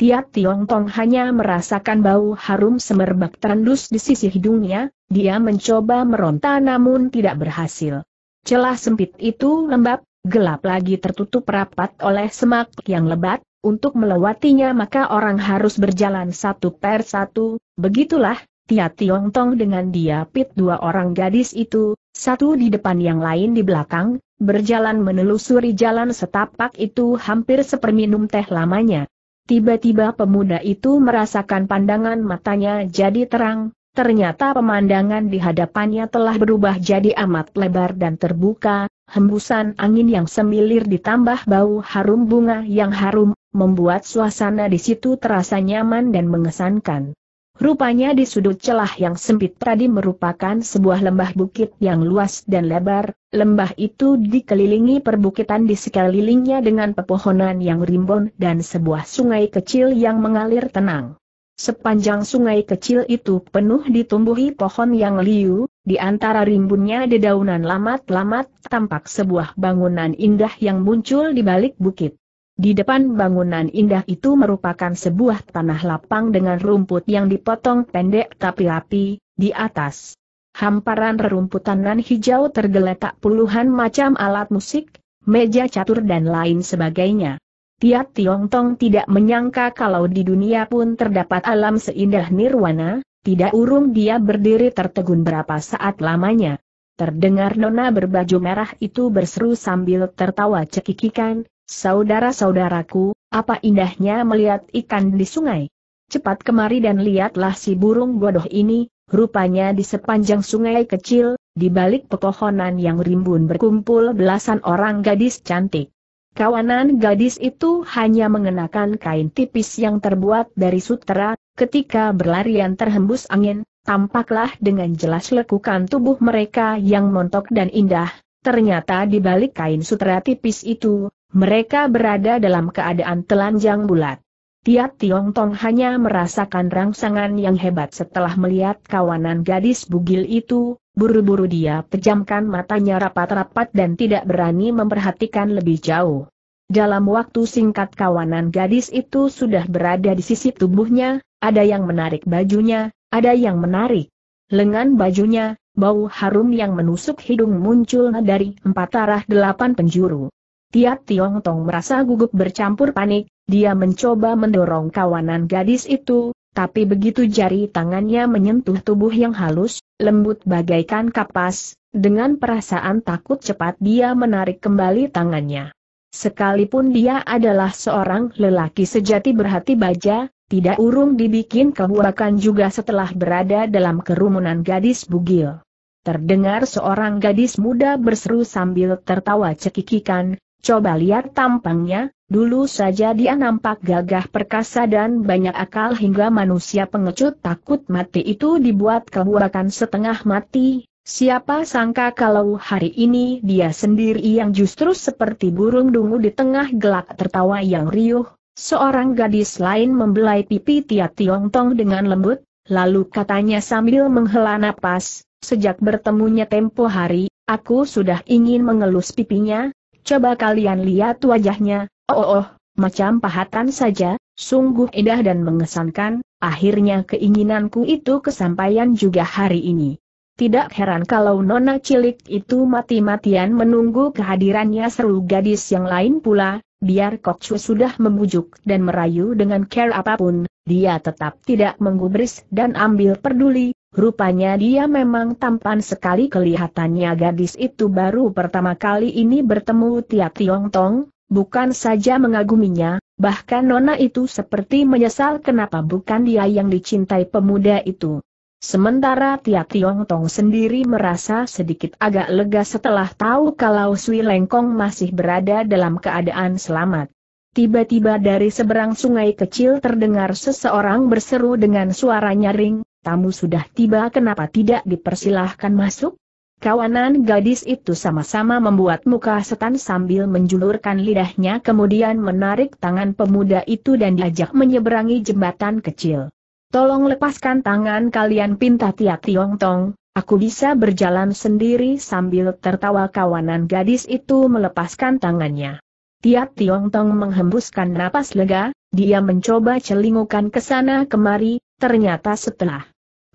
Tiap Tiong Tong hanya merasakan bau harum semerbak terendus di sisi hidungnya, dia mencoba meronta namun tidak berhasil. Celah sempit itu lembab, gelap lagi tertutup rapat oleh semak yang lebat, untuk melewatinya maka orang harus berjalan satu per satu, begitulah, Tia Tiong Tong dengan dia pit dua orang gadis itu, satu di depan yang lain di belakang, berjalan menelusuri jalan setapak itu hampir seperminum teh lamanya. Tiba-tiba pemuda itu merasakan pandangan matanya jadi terang, ternyata pemandangan di hadapannya telah berubah jadi amat lebar dan terbuka, hembusan angin yang semilir ditambah bau harum bunga yang harum, membuat suasana di situ terasa nyaman dan mengesankan. Rupanya di sudut celah yang sempit tadi merupakan sebuah lembah bukit yang luas dan lebar, lembah itu dikelilingi perbukitan di sekelilingnya dengan pepohonan yang rimbun dan sebuah sungai kecil yang mengalir tenang. Sepanjang sungai kecil itu penuh ditumbuhi pohon yang liu, di antara rimbunnya dedaunan lamat-lamat tampak sebuah bangunan indah yang muncul di balik bukit. Di depan bangunan indah itu merupakan sebuah tanah lapang dengan rumput yang dipotong pendek tapi rapi, di atas. Hamparan rerumputan nan hijau tergeletak puluhan macam alat musik, meja catur dan lain sebagainya. Tiat Tong tidak menyangka kalau di dunia pun terdapat alam seindah nirwana, tidak urung dia berdiri tertegun berapa saat lamanya. Terdengar nona berbaju merah itu berseru sambil tertawa cekikikan, Saudara-saudaraku, apa indahnya melihat ikan di sungai? Cepat kemari dan lihatlah si burung bodoh ini, rupanya di sepanjang sungai kecil, di balik pepohonan yang rimbun berkumpul belasan orang gadis cantik. Kawanan gadis itu hanya mengenakan kain tipis yang terbuat dari sutera, ketika berlarian terhembus angin, tampaklah dengan jelas lekukan tubuh mereka yang montok dan indah, Ternyata di balik kain sutera tipis itu, mereka berada dalam keadaan telanjang bulat. Tiap Tiong Tong hanya merasakan rangsangan yang hebat setelah melihat kawanan gadis bugil itu, buru-buru dia pejamkan matanya rapat-rapat dan tidak berani memperhatikan lebih jauh. Dalam waktu singkat kawanan gadis itu sudah berada di sisi tubuhnya, ada yang menarik bajunya, ada yang menarik lengan bajunya, bau harum yang menusuk hidung muncul dari empat arah delapan penjuru. Tiap Tiong Tong merasa gugup bercampur panik, dia mencoba mendorong kawanan gadis itu, tapi begitu jari tangannya menyentuh tubuh yang halus, lembut bagaikan kapas, dengan perasaan takut cepat dia menarik kembali tangannya. Sekalipun dia adalah seorang lelaki sejati berhati baja, tidak urung dibikin kebuakan juga setelah berada dalam kerumunan gadis bugil. Terdengar seorang gadis muda berseru sambil tertawa cekikikan, Coba lihat tampangnya, dulu saja dia nampak gagah perkasa dan banyak akal hingga manusia pengecut takut mati itu dibuat kebuakan setengah mati. Siapa sangka kalau hari ini dia sendiri yang justru seperti burung dungu di tengah gelak tertawa yang riuh, seorang gadis lain membelai pipi Tia tong dengan lembut, lalu katanya sambil menghela napas, sejak bertemunya tempo hari, aku sudah ingin mengelus pipinya, Coba kalian lihat wajahnya, oh oh, oh macam pahatan saja, sungguh indah dan mengesankan, akhirnya keinginanku itu kesampaian juga hari ini. Tidak heran kalau nona cilik itu mati-matian menunggu kehadirannya seru gadis yang lain pula, biar Kokcu sudah membujuk dan merayu dengan care apapun, dia tetap tidak menggubris dan ambil peduli, Rupanya dia memang tampan sekali kelihatannya gadis itu baru pertama kali ini bertemu Tia Tiong Tong, bukan saja mengaguminya, bahkan Nona itu seperti menyesal kenapa bukan dia yang dicintai pemuda itu. Sementara Tia Tiong Tong sendiri merasa sedikit agak lega setelah tahu kalau Sui Lengkong masih berada dalam keadaan selamat. Tiba-tiba dari seberang sungai kecil terdengar seseorang berseru dengan suara nyaring, tamu sudah tiba kenapa tidak dipersilahkan masuk? Kawanan gadis itu sama-sama membuat muka setan sambil menjulurkan lidahnya kemudian menarik tangan pemuda itu dan diajak menyeberangi jembatan kecil. Tolong lepaskan tangan kalian pinta Tia Tiong Tong, aku bisa berjalan sendiri sambil tertawa kawanan gadis itu melepaskan tangannya. Tia Tiong Tong menghembuskan napas lega, dia mencoba celingukan ke sana kemari, ternyata setelah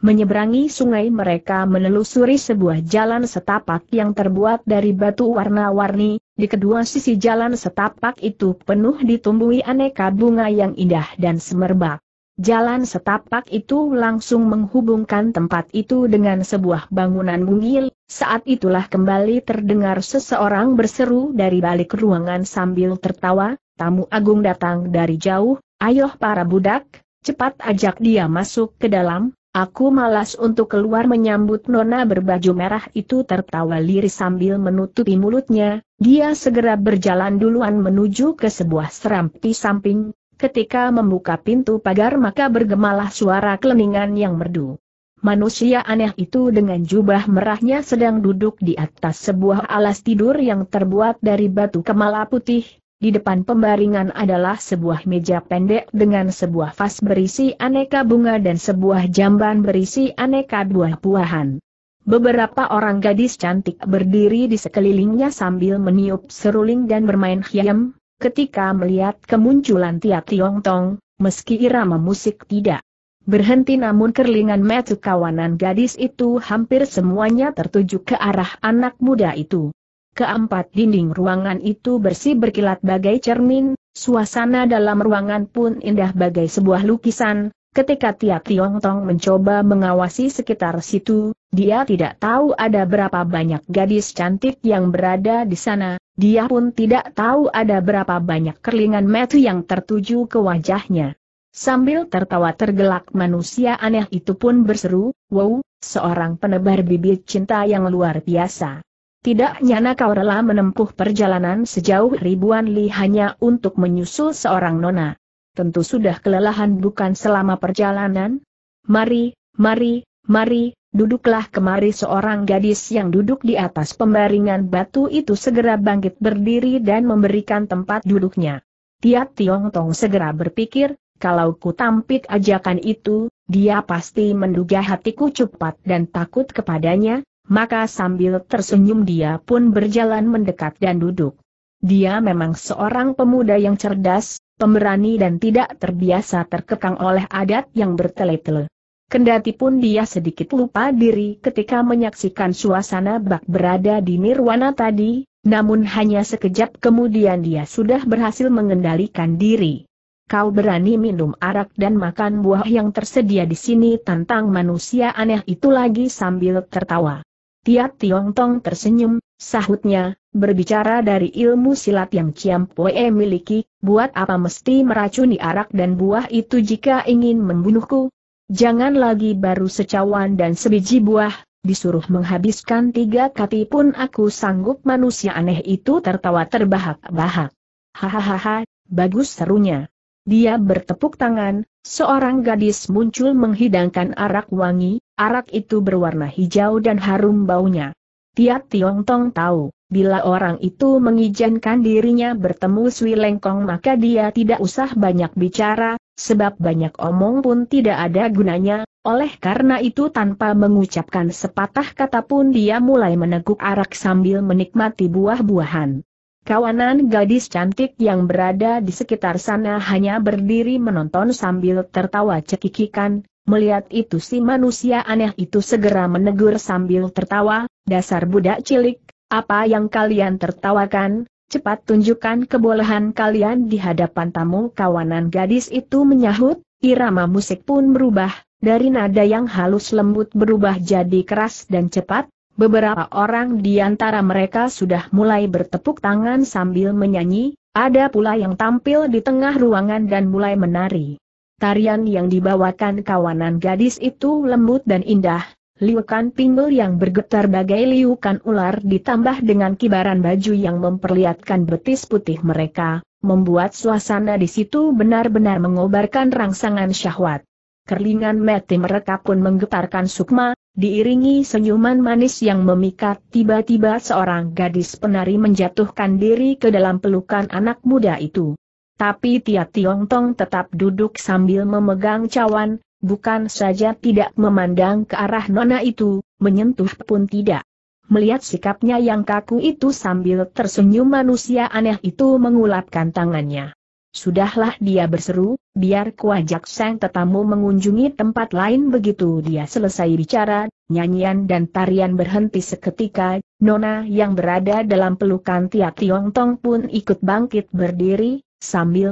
Menyeberangi sungai mereka menelusuri sebuah jalan setapak yang terbuat dari batu warna-warni, di kedua sisi jalan setapak itu penuh ditumbuhi aneka bunga yang indah dan semerbak. Jalan setapak itu langsung menghubungkan tempat itu dengan sebuah bangunan mungil, saat itulah kembali terdengar seseorang berseru dari balik ruangan sambil tertawa, tamu agung datang dari jauh, ayoh para budak, cepat ajak dia masuk ke dalam, Aku malas untuk keluar menyambut nona berbaju merah itu tertawa lirih sambil menutupi mulutnya, dia segera berjalan duluan menuju ke sebuah serampi samping, ketika membuka pintu pagar maka bergemalah suara keleningan yang merdu. Manusia aneh itu dengan jubah merahnya sedang duduk di atas sebuah alas tidur yang terbuat dari batu kemala putih, di depan pembaringan adalah sebuah meja pendek dengan sebuah vas berisi aneka bunga dan sebuah jamban berisi aneka buah-buahan. Beberapa orang gadis cantik berdiri di sekelilingnya sambil meniup seruling dan bermain hiam, ketika melihat kemunculan Tia Tiong Tong, meski irama musik tidak berhenti namun kerlingan metu kawanan gadis itu hampir semuanya tertuju ke arah anak muda itu. Keempat dinding ruangan itu bersih berkilat bagai cermin, suasana dalam ruangan pun indah bagai sebuah lukisan. Ketika Tia Tiong Tong mencoba mengawasi sekitar situ, dia tidak tahu ada berapa banyak gadis cantik yang berada di sana, dia pun tidak tahu ada berapa banyak kerlingan metu yang tertuju ke wajahnya. Sambil tertawa tergelak manusia aneh itu pun berseru, wow, seorang penebar bibit cinta yang luar biasa. Tidak nyana kau rela menempuh perjalanan sejauh ribuan li hanya untuk menyusul seorang nona. Tentu sudah kelelahan bukan selama perjalanan? Mari, mari, mari, duduklah kemari seorang gadis yang duduk di atas pembaringan batu itu segera bangkit berdiri dan memberikan tempat duduknya. Tiat Tiong Tong segera berpikir, kalau ku tampik ajakan itu, dia pasti menduga hatiku cepat dan takut kepadanya, maka sambil tersenyum dia pun berjalan mendekat dan duduk. Dia memang seorang pemuda yang cerdas, pemberani dan tidak terbiasa terkekang oleh adat yang bertele-tele. Kendati pun dia sedikit lupa diri ketika menyaksikan suasana bak berada di Nirwana tadi, namun hanya sekejap kemudian dia sudah berhasil mengendalikan diri. Kau berani minum arak dan makan buah yang tersedia di sini tantang manusia aneh itu lagi sambil tertawa. Tiat Tiong Tong tersenyum, sahutnya, berbicara dari ilmu silat yang Ciam Pue miliki, buat apa mesti meracuni arak dan buah itu jika ingin membunuhku? Jangan lagi baru secawan dan sebiji buah, disuruh menghabiskan tiga kati pun aku sanggup manusia aneh itu tertawa terbahak-bahak. Hahaha, bagus serunya. Dia bertepuk tangan, seorang gadis muncul menghidangkan arak wangi, arak itu berwarna hijau dan harum baunya. Tiat Tiong Tong tahu, bila orang itu mengizinkan dirinya bertemu Sui Lengkong maka dia tidak usah banyak bicara, sebab banyak omong pun tidak ada gunanya, oleh karena itu tanpa mengucapkan sepatah kata pun dia mulai meneguk arak sambil menikmati buah-buahan. Kawanan gadis cantik yang berada di sekitar sana hanya berdiri menonton sambil tertawa cekikikan, melihat itu si manusia aneh itu segera menegur sambil tertawa, dasar budak cilik, apa yang kalian tertawakan, cepat tunjukkan kebolehan kalian di hadapan tamu kawanan gadis itu menyahut, irama musik pun berubah, dari nada yang halus lembut berubah jadi keras dan cepat, Beberapa orang di antara mereka sudah mulai bertepuk tangan sambil menyanyi, ada pula yang tampil di tengah ruangan dan mulai menari. Tarian yang dibawakan kawanan gadis itu lembut dan indah, liukan pinggul yang bergetar bagai liukan ular ditambah dengan kibaran baju yang memperlihatkan betis putih mereka, membuat suasana di situ benar-benar mengobarkan rangsangan syahwat. Kerlingan mati mereka pun menggetarkan sukma, Diiringi senyuman manis yang memikat tiba-tiba seorang gadis penari menjatuhkan diri ke dalam pelukan anak muda itu. Tapi Tia Tiong Tong tetap duduk sambil memegang cawan, bukan saja tidak memandang ke arah nona itu, menyentuh pun tidak. Melihat sikapnya yang kaku itu sambil tersenyum manusia aneh itu mengulapkan tangannya. Sudahlah dia berseru, biar kuajak sang tetamu mengunjungi tempat lain begitu dia selesai bicara, nyanyian dan tarian berhenti seketika, Nona yang berada dalam pelukan Tia Tiong Tong pun ikut bangkit berdiri, sambil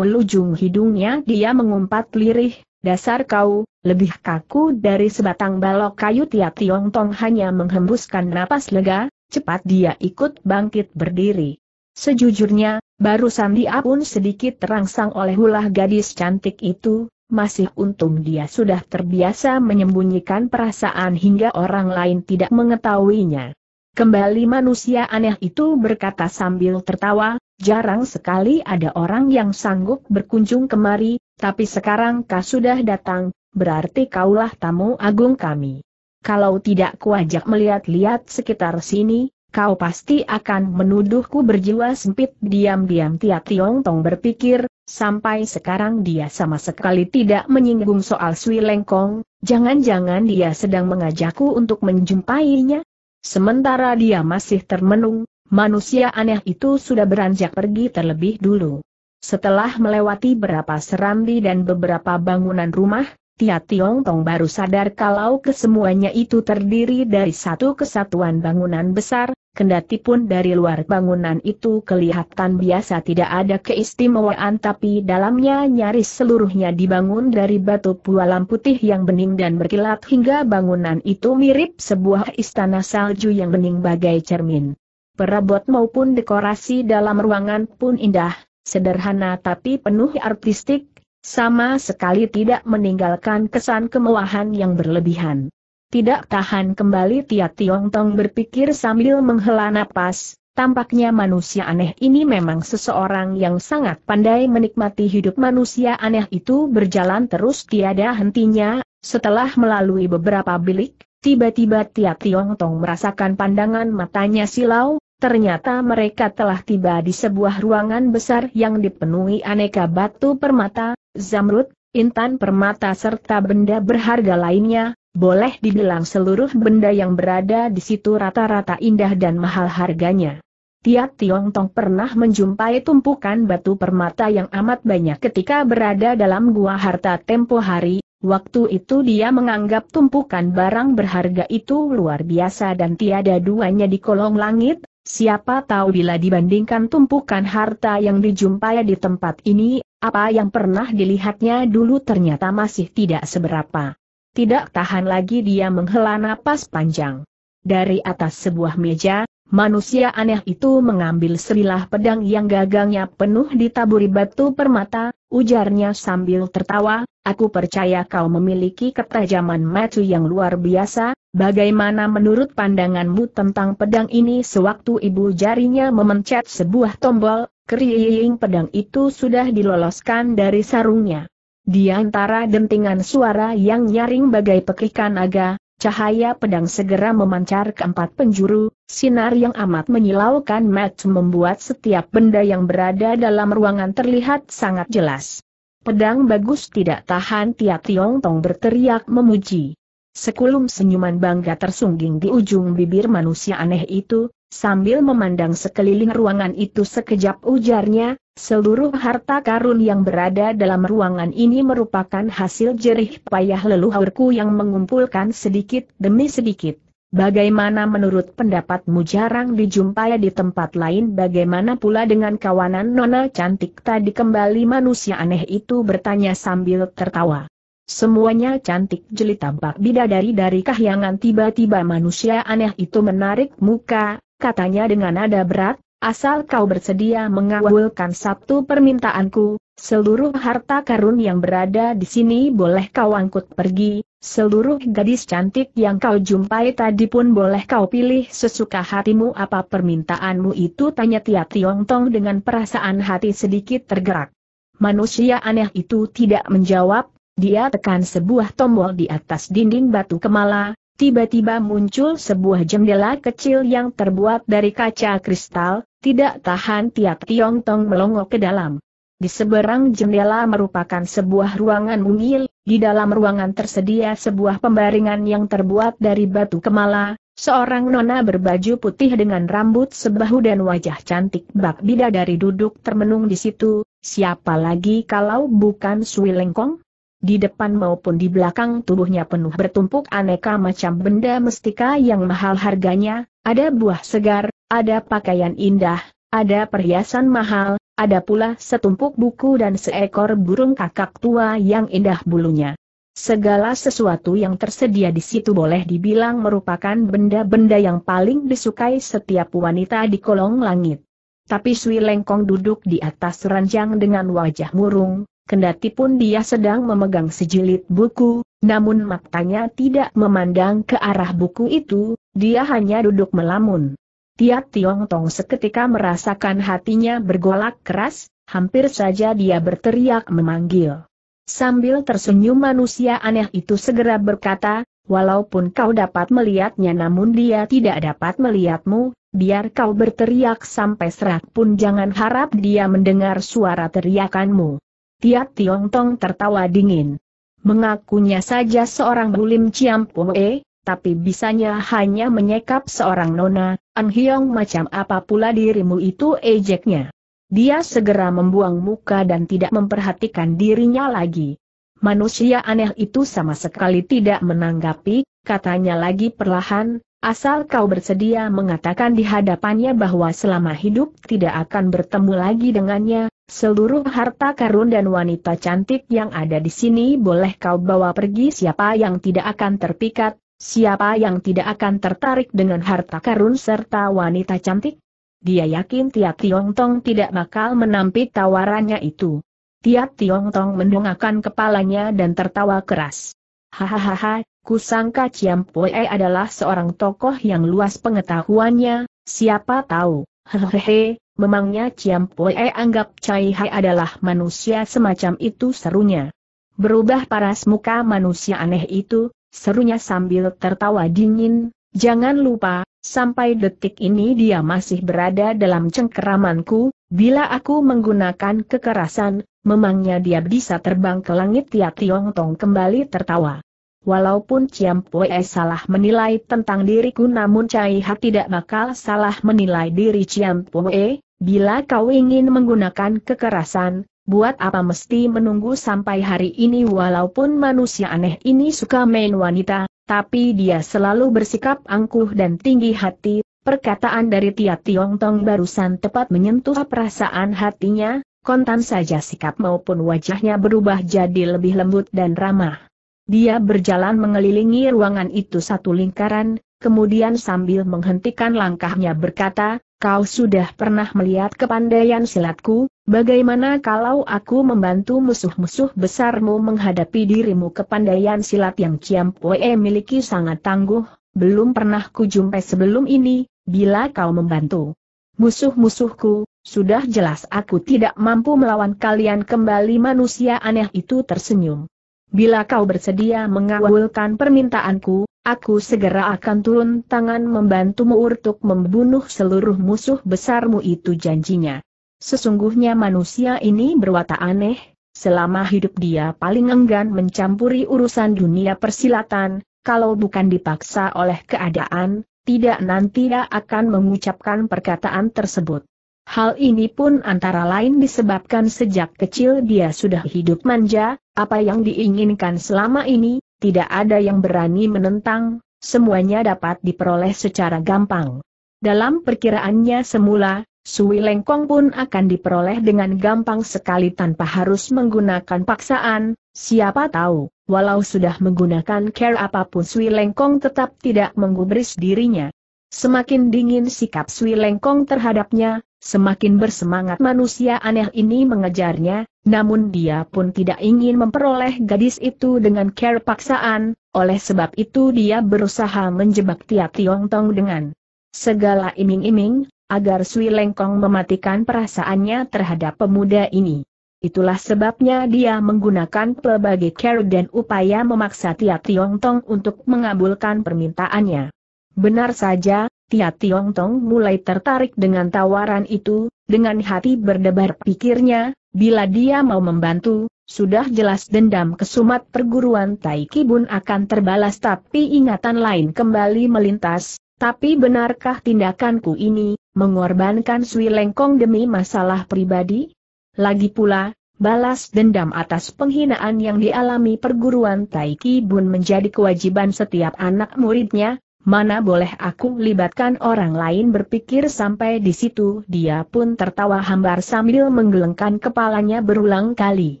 ujung hidungnya dia mengumpat lirih, dasar kau, lebih kaku dari sebatang balok kayu Tia Tiong Tong hanya menghembuskan napas lega, cepat dia ikut bangkit berdiri. Sejujurnya, Baru dia pun sedikit terangsang oleh ulah gadis cantik itu, masih untung dia sudah terbiasa menyembunyikan perasaan hingga orang lain tidak mengetahuinya. Kembali manusia aneh itu berkata sambil tertawa, jarang sekali ada orang yang sanggup berkunjung kemari, tapi sekarang kau sudah datang, berarti kaulah tamu agung kami. Kalau tidak kuajak melihat-lihat sekitar sini, kau pasti akan menuduhku berjiwa sempit. Diam-diam Tia Tiong Tong berpikir, sampai sekarang dia sama sekali tidak menyinggung soal Sui Lengkong, jangan-jangan dia sedang mengajakku untuk menjumpainya. Sementara dia masih termenung, manusia aneh itu sudah beranjak pergi terlebih dulu. Setelah melewati beberapa serambi dan beberapa bangunan rumah, Tia Tiong Tong baru sadar kalau kesemuanya itu terdiri dari satu kesatuan bangunan besar, kendati pun dari luar bangunan itu kelihatan biasa tidak ada keistimewaan tapi dalamnya nyaris seluruhnya dibangun dari batu pualam putih yang bening dan berkilat hingga bangunan itu mirip sebuah istana salju yang bening bagai cermin. Perabot maupun dekorasi dalam ruangan pun indah, sederhana tapi penuh artistik, sama sekali tidak meninggalkan kesan kemewahan yang berlebihan. Tidak tahan kembali Tia Tiong Tong berpikir sambil menghela napas, tampaknya manusia aneh ini memang seseorang yang sangat pandai menikmati hidup manusia aneh itu berjalan terus tiada hentinya, setelah melalui beberapa bilik, tiba-tiba Tia Tiong Tong merasakan pandangan matanya silau, Ternyata mereka telah tiba di sebuah ruangan besar yang dipenuhi aneka batu permata, zamrud, intan permata serta benda berharga lainnya, boleh dibilang seluruh benda yang berada di situ rata-rata indah dan mahal harganya. Tiap Tiong Tong pernah menjumpai tumpukan batu permata yang amat banyak ketika berada dalam gua harta tempo hari, waktu itu dia menganggap tumpukan barang berharga itu luar biasa dan tiada duanya di kolong langit, Siapa tahu bila dibandingkan tumpukan harta yang dijumpai di tempat ini, apa yang pernah dilihatnya dulu ternyata masih tidak seberapa. Tidak tahan lagi dia menghela napas panjang. Dari atas sebuah meja, manusia aneh itu mengambil sebilah pedang yang gagangnya penuh ditaburi batu permata, ujarnya sambil tertawa, aku percaya kau memiliki ketajaman matu yang luar biasa, Bagaimana menurut pandanganmu tentang pedang ini sewaktu ibu jarinya memencet sebuah tombol, keriing pedang itu sudah diloloskan dari sarungnya. Di antara dentingan suara yang nyaring bagai pekikan naga, cahaya pedang segera memancar ke empat penjuru, sinar yang amat menyilaukan match membuat setiap benda yang berada dalam ruangan terlihat sangat jelas. Pedang bagus tidak tahan tiap Tiong Tong berteriak memuji. Sekulum senyuman bangga tersungging di ujung bibir manusia aneh itu, sambil memandang sekeliling ruangan itu sekejap ujarnya, seluruh harta karun yang berada dalam ruangan ini merupakan hasil jerih payah leluhurku yang mengumpulkan sedikit demi sedikit. Bagaimana menurut pendapatmu jarang dijumpai di tempat lain bagaimana pula dengan kawanan nona cantik tadi kembali manusia aneh itu bertanya sambil tertawa. Semuanya cantik jeli tampak bidadari dari kahyangan tiba-tiba manusia aneh itu menarik muka, katanya dengan nada berat, asal kau bersedia mengawalkan satu permintaanku, seluruh harta karun yang berada di sini boleh kau angkut pergi, seluruh gadis cantik yang kau jumpai tadi pun boleh kau pilih sesuka hatimu apa permintaanmu itu tanya Tia Tiong Tong dengan perasaan hati sedikit tergerak. Manusia aneh itu tidak menjawab, dia tekan sebuah tombol di atas dinding batu kemala, tiba-tiba muncul sebuah jendela kecil yang terbuat dari kaca kristal, tidak tahan tiap Tiong Tong melongo ke dalam. Di seberang jendela merupakan sebuah ruangan mungil, di dalam ruangan tersedia sebuah pembaringan yang terbuat dari batu kemala, seorang nona berbaju putih dengan rambut sebahu dan wajah cantik bak bidadari duduk termenung di situ, siapa lagi kalau bukan Sui Lengkong? di depan maupun di belakang tubuhnya penuh bertumpuk aneka macam benda mestika yang mahal harganya, ada buah segar, ada pakaian indah, ada perhiasan mahal, ada pula setumpuk buku dan seekor burung kakak tua yang indah bulunya. Segala sesuatu yang tersedia di situ boleh dibilang merupakan benda-benda yang paling disukai setiap wanita di kolong langit. Tapi Sui Lengkong duduk di atas ranjang dengan wajah murung, Kendati pun dia sedang memegang sejilid buku, namun matanya tidak memandang ke arah buku itu, dia hanya duduk melamun. Tiat Tiong Tong seketika merasakan hatinya bergolak keras, hampir saja dia berteriak memanggil. Sambil tersenyum manusia aneh itu segera berkata, walaupun kau dapat melihatnya namun dia tidak dapat melihatmu, biar kau berteriak sampai serak pun jangan harap dia mendengar suara teriakanmu. Tiap Tiong Tong tertawa dingin. Mengakunya saja seorang bulim Ciampoe, tapi bisanya hanya menyekap seorang nona, An Hiong macam apa pula dirimu itu ejeknya. Dia segera membuang muka dan tidak memperhatikan dirinya lagi. Manusia aneh itu sama sekali tidak menanggapi, katanya lagi perlahan, asal kau bersedia mengatakan di hadapannya bahwa selama hidup tidak akan bertemu lagi dengannya, Seluruh harta karun dan wanita cantik yang ada di sini boleh kau bawa pergi siapa yang tidak akan terpikat, siapa yang tidak akan tertarik dengan harta karun serta wanita cantik? Dia yakin Tiap Tiong Tong tidak bakal menampik tawarannya itu. Tiap Tiong Tong mendongakkan kepalanya dan tertawa keras. Hahaha, kusangka Ciam Poe adalah seorang tokoh yang luas pengetahuannya, siapa tahu, hehehe, Memangnya Ciam Pue anggap Cai Hai adalah manusia semacam itu serunya. Berubah paras muka manusia aneh itu, serunya sambil tertawa dingin, jangan lupa, sampai detik ini dia masih berada dalam cengkeramanku, bila aku menggunakan kekerasan, memangnya dia bisa terbang ke langit Tia Tiong Tong kembali tertawa. Walaupun Ciam Pue salah menilai tentang diriku namun Cai Ha tidak bakal salah menilai diri Ciam Pue, bila kau ingin menggunakan kekerasan, buat apa mesti menunggu sampai hari ini walaupun manusia aneh ini suka main wanita, tapi dia selalu bersikap angkuh dan tinggi hati, perkataan dari Tia Tiong Tong barusan tepat menyentuh perasaan hatinya, kontan saja sikap maupun wajahnya berubah jadi lebih lembut dan ramah. Dia berjalan mengelilingi ruangan itu satu lingkaran, kemudian sambil menghentikan langkahnya berkata, Kau sudah pernah melihat kepandaian silatku, bagaimana kalau aku membantu musuh-musuh besarmu menghadapi dirimu kepandaian silat yang Kiam Pue miliki sangat tangguh, belum pernah kujumpai sebelum ini, bila kau membantu musuh-musuhku, sudah jelas aku tidak mampu melawan kalian kembali manusia aneh itu tersenyum. Bila kau bersedia mengawalkan permintaanku, aku segera akan turun tangan membantumu untuk membunuh seluruh musuh besarmu itu janjinya. Sesungguhnya manusia ini berwatak aneh, selama hidup dia paling enggan mencampuri urusan dunia persilatan, kalau bukan dipaksa oleh keadaan, tidak nanti dia akan mengucapkan perkataan tersebut. Hal ini pun antara lain disebabkan sejak kecil dia sudah hidup manja, apa yang diinginkan selama ini, tidak ada yang berani menentang, semuanya dapat diperoleh secara gampang. Dalam perkiraannya semula, Sui Lengkong pun akan diperoleh dengan gampang sekali tanpa harus menggunakan paksaan, siapa tahu, walau sudah menggunakan care apapun Sui Lengkong tetap tidak menggubris dirinya. Semakin dingin sikap Sui Lengkong terhadapnya, Semakin bersemangat manusia aneh ini mengejarnya, namun dia pun tidak ingin memperoleh gadis itu dengan care paksaan, oleh sebab itu dia berusaha menjebak Tia Tiong Tong dengan segala iming-iming, agar Sui Lengkong mematikan perasaannya terhadap pemuda ini. Itulah sebabnya dia menggunakan pelbagai care dan upaya memaksa Tia Tiong Tong untuk mengabulkan permintaannya. Benar saja, Tia Tiong Tong mulai tertarik dengan tawaran itu, dengan hati berdebar pikirnya, bila dia mau membantu, sudah jelas dendam kesumat perguruan Tai Kibun akan terbalas tapi ingatan lain kembali melintas, tapi benarkah tindakanku ini, mengorbankan Sui Lengkong demi masalah pribadi? Lagi pula, balas dendam atas penghinaan yang dialami perguruan Tai Kibun menjadi kewajiban setiap anak muridnya, Mana boleh aku libatkan orang lain berpikir sampai di situ dia pun tertawa hambar sambil menggelengkan kepalanya berulang kali.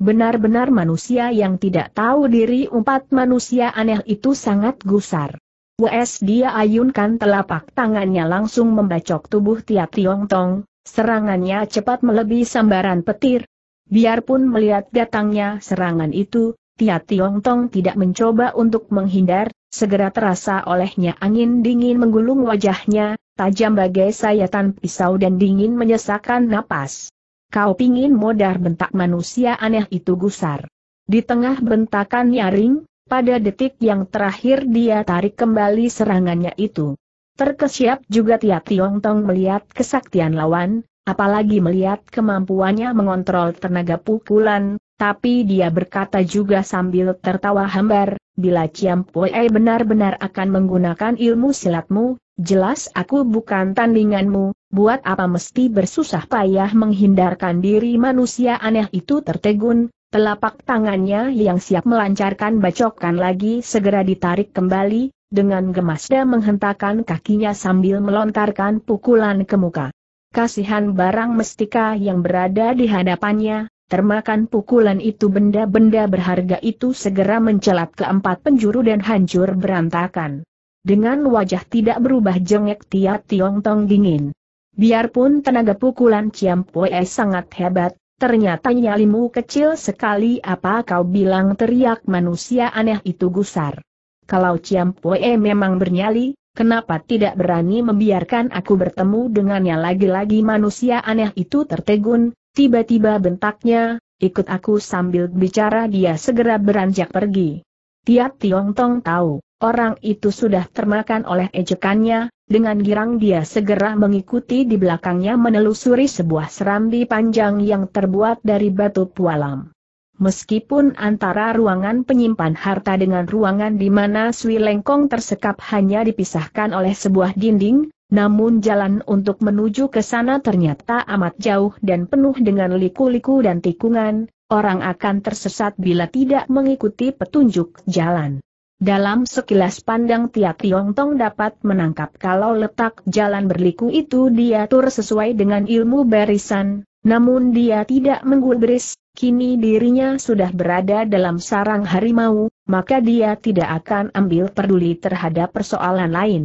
Benar-benar manusia yang tidak tahu diri Empat manusia aneh itu sangat gusar. Wes dia ayunkan telapak tangannya langsung membacok tubuh Tia Tiong Tong, serangannya cepat melebihi sambaran petir. Biarpun melihat datangnya serangan itu, Tia Tiong Tong tidak mencoba untuk menghindar, Segera terasa olehnya angin dingin menggulung wajahnya, tajam bagai sayatan pisau dan dingin menyesakan napas. Kau pingin modar bentak manusia aneh itu gusar. Di tengah bentakan nyaring, pada detik yang terakhir dia tarik kembali serangannya itu. Terkesiap juga Tia Tiong Tong melihat kesaktian lawan, apalagi melihat kemampuannya mengontrol tenaga pukulan, tapi dia berkata juga sambil tertawa hambar, bila Ciam Pue benar-benar akan menggunakan ilmu silatmu, jelas aku bukan tandinganmu, buat apa mesti bersusah payah menghindarkan diri manusia aneh itu tertegun, telapak tangannya yang siap melancarkan bacokan lagi segera ditarik kembali, dengan gemas dan menghentakkan kakinya sambil melontarkan pukulan ke muka. Kasihan barang mestika yang berada di hadapannya, Termakan pukulan itu benda-benda berharga itu segera mencelat ke empat penjuru dan hancur berantakan. Dengan wajah tidak berubah jengek Tia Tiong Tong dingin. Biarpun tenaga pukulan Ciam Poe sangat hebat, ternyata nyalimu kecil sekali apa kau bilang teriak manusia aneh itu gusar. Kalau Ciam Poe memang bernyali, Kenapa tidak berani membiarkan aku bertemu dengannya lagi-lagi manusia aneh itu tertegun, Tiba-tiba bentaknya, ikut aku sambil bicara dia segera beranjak pergi. Tiap Tiong Tong tahu, orang itu sudah termakan oleh ejekannya, dengan girang dia segera mengikuti di belakangnya menelusuri sebuah serambi panjang yang terbuat dari batu pualam. Meskipun antara ruangan penyimpan harta dengan ruangan di mana Sui Lengkong tersekap hanya dipisahkan oleh sebuah dinding, namun jalan untuk menuju ke sana ternyata amat jauh dan penuh dengan liku-liku dan tikungan, orang akan tersesat bila tidak mengikuti petunjuk jalan. Dalam sekilas pandang Tiak Tong dapat menangkap kalau letak jalan berliku itu diatur sesuai dengan ilmu barisan, namun dia tidak menggubris, kini dirinya sudah berada dalam sarang harimau, maka dia tidak akan ambil peduli terhadap persoalan lain.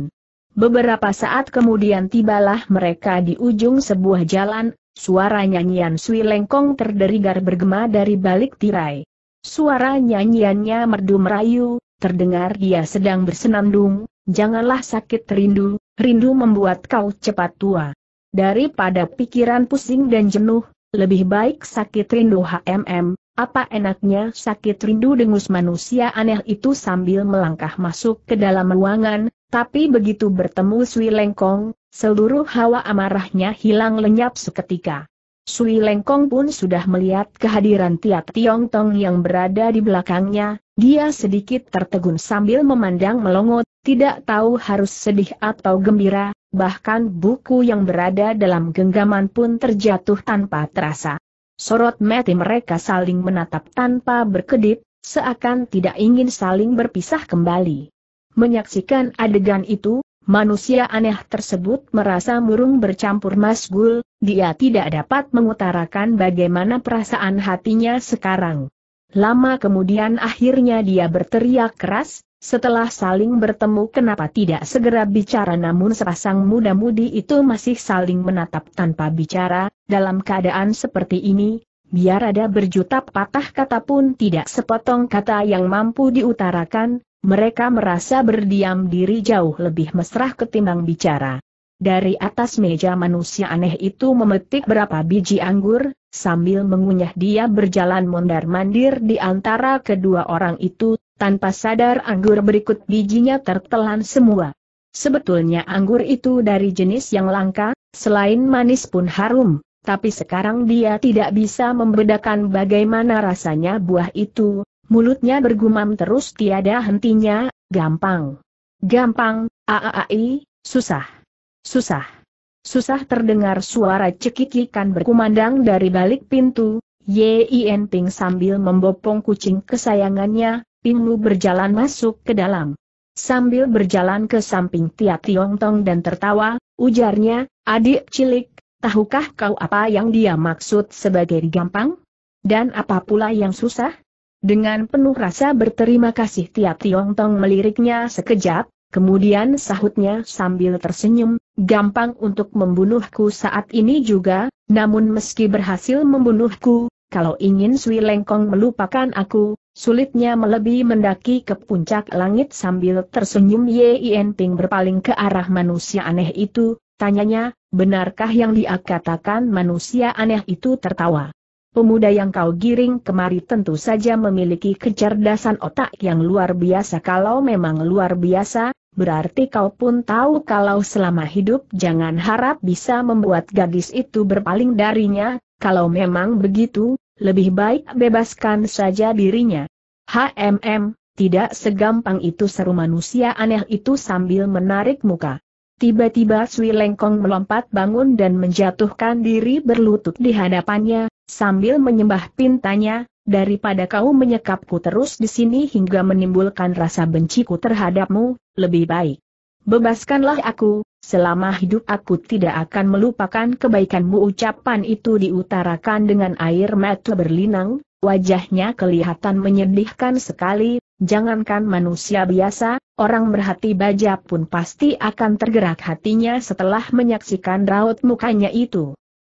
Beberapa saat kemudian tibalah mereka di ujung sebuah jalan, suara nyanyian Sui Lengkong terderigar bergema dari balik tirai. Suara nyanyiannya merdu merayu, terdengar dia sedang bersenandung, janganlah sakit rindu, rindu membuat kau cepat tua. Daripada pikiran pusing dan jenuh, lebih baik sakit rindu HMM, apa enaknya sakit rindu dengus manusia aneh itu sambil melangkah masuk ke dalam ruangan, tapi begitu bertemu Sui Lengkong, seluruh hawa amarahnya hilang lenyap seketika. Sui Lengkong pun sudah melihat kehadiran Tiat Tiong Tong yang berada di belakangnya, dia sedikit tertegun sambil memandang melongot, tidak tahu harus sedih atau gembira, bahkan buku yang berada dalam genggaman pun terjatuh tanpa terasa. Sorot mati mereka saling menatap tanpa berkedip, seakan tidak ingin saling berpisah kembali. Menyaksikan adegan itu, manusia aneh tersebut merasa murung bercampur masgul, dia tidak dapat mengutarakan bagaimana perasaan hatinya sekarang. Lama kemudian akhirnya dia berteriak keras, setelah saling bertemu kenapa tidak segera bicara namun sepasang muda-mudi itu masih saling menatap tanpa bicara, dalam keadaan seperti ini, biar ada berjuta patah kata pun tidak sepotong kata yang mampu diutarakan, mereka merasa berdiam diri jauh lebih mesra ketimbang bicara. Dari atas meja manusia aneh itu memetik berapa biji anggur, sambil mengunyah dia berjalan mondar-mandir di antara kedua orang itu, tanpa sadar anggur berikut bijinya tertelan semua. Sebetulnya anggur itu dari jenis yang langka, selain manis pun harum, tapi sekarang dia tidak bisa membedakan bagaimana rasanya buah itu, mulutnya bergumam terus tiada hentinya, gampang. Gampang, aaai, susah. Susah. Susah terdengar suara cekikikan berkumandang dari balik pintu, Yin Ping sambil membopong kucing kesayangannya, Lu berjalan masuk ke dalam. Sambil berjalan ke samping Tia Tiong Tong dan tertawa, ujarnya, adik cilik, tahukah kau apa yang dia maksud sebagai gampang? Dan apa pula yang susah? Dengan penuh rasa berterima kasih tiap Tiong Tong meliriknya sekejap, kemudian sahutnya sambil tersenyum, gampang untuk membunuhku saat ini juga, namun meski berhasil membunuhku, kalau ingin Sui Lengkong melupakan aku, sulitnya melebihi mendaki ke puncak langit sambil tersenyum Yen Ping berpaling ke arah manusia aneh itu, tanyanya, benarkah yang dia katakan manusia aneh itu tertawa? Pemuda yang kau giring kemari tentu saja memiliki kecerdasan otak yang luar biasa kalau memang luar biasa, berarti kau pun tahu kalau selama hidup jangan harap bisa membuat gadis itu berpaling darinya, kalau memang begitu, lebih baik bebaskan saja dirinya. HMM, tidak segampang itu seru manusia aneh itu sambil menarik muka. Tiba-tiba Sui Lengkong melompat bangun dan menjatuhkan diri berlutut di hadapannya, sambil menyembah pintanya, daripada kau menyekapku terus di sini hingga menimbulkan rasa benciku terhadapmu, lebih baik. Bebaskanlah aku, selama hidup aku tidak akan melupakan kebaikanmu ucapan itu diutarakan dengan air mata berlinang, wajahnya kelihatan menyedihkan sekali, jangankan manusia biasa, orang berhati baja pun pasti akan tergerak hatinya setelah menyaksikan raut mukanya itu.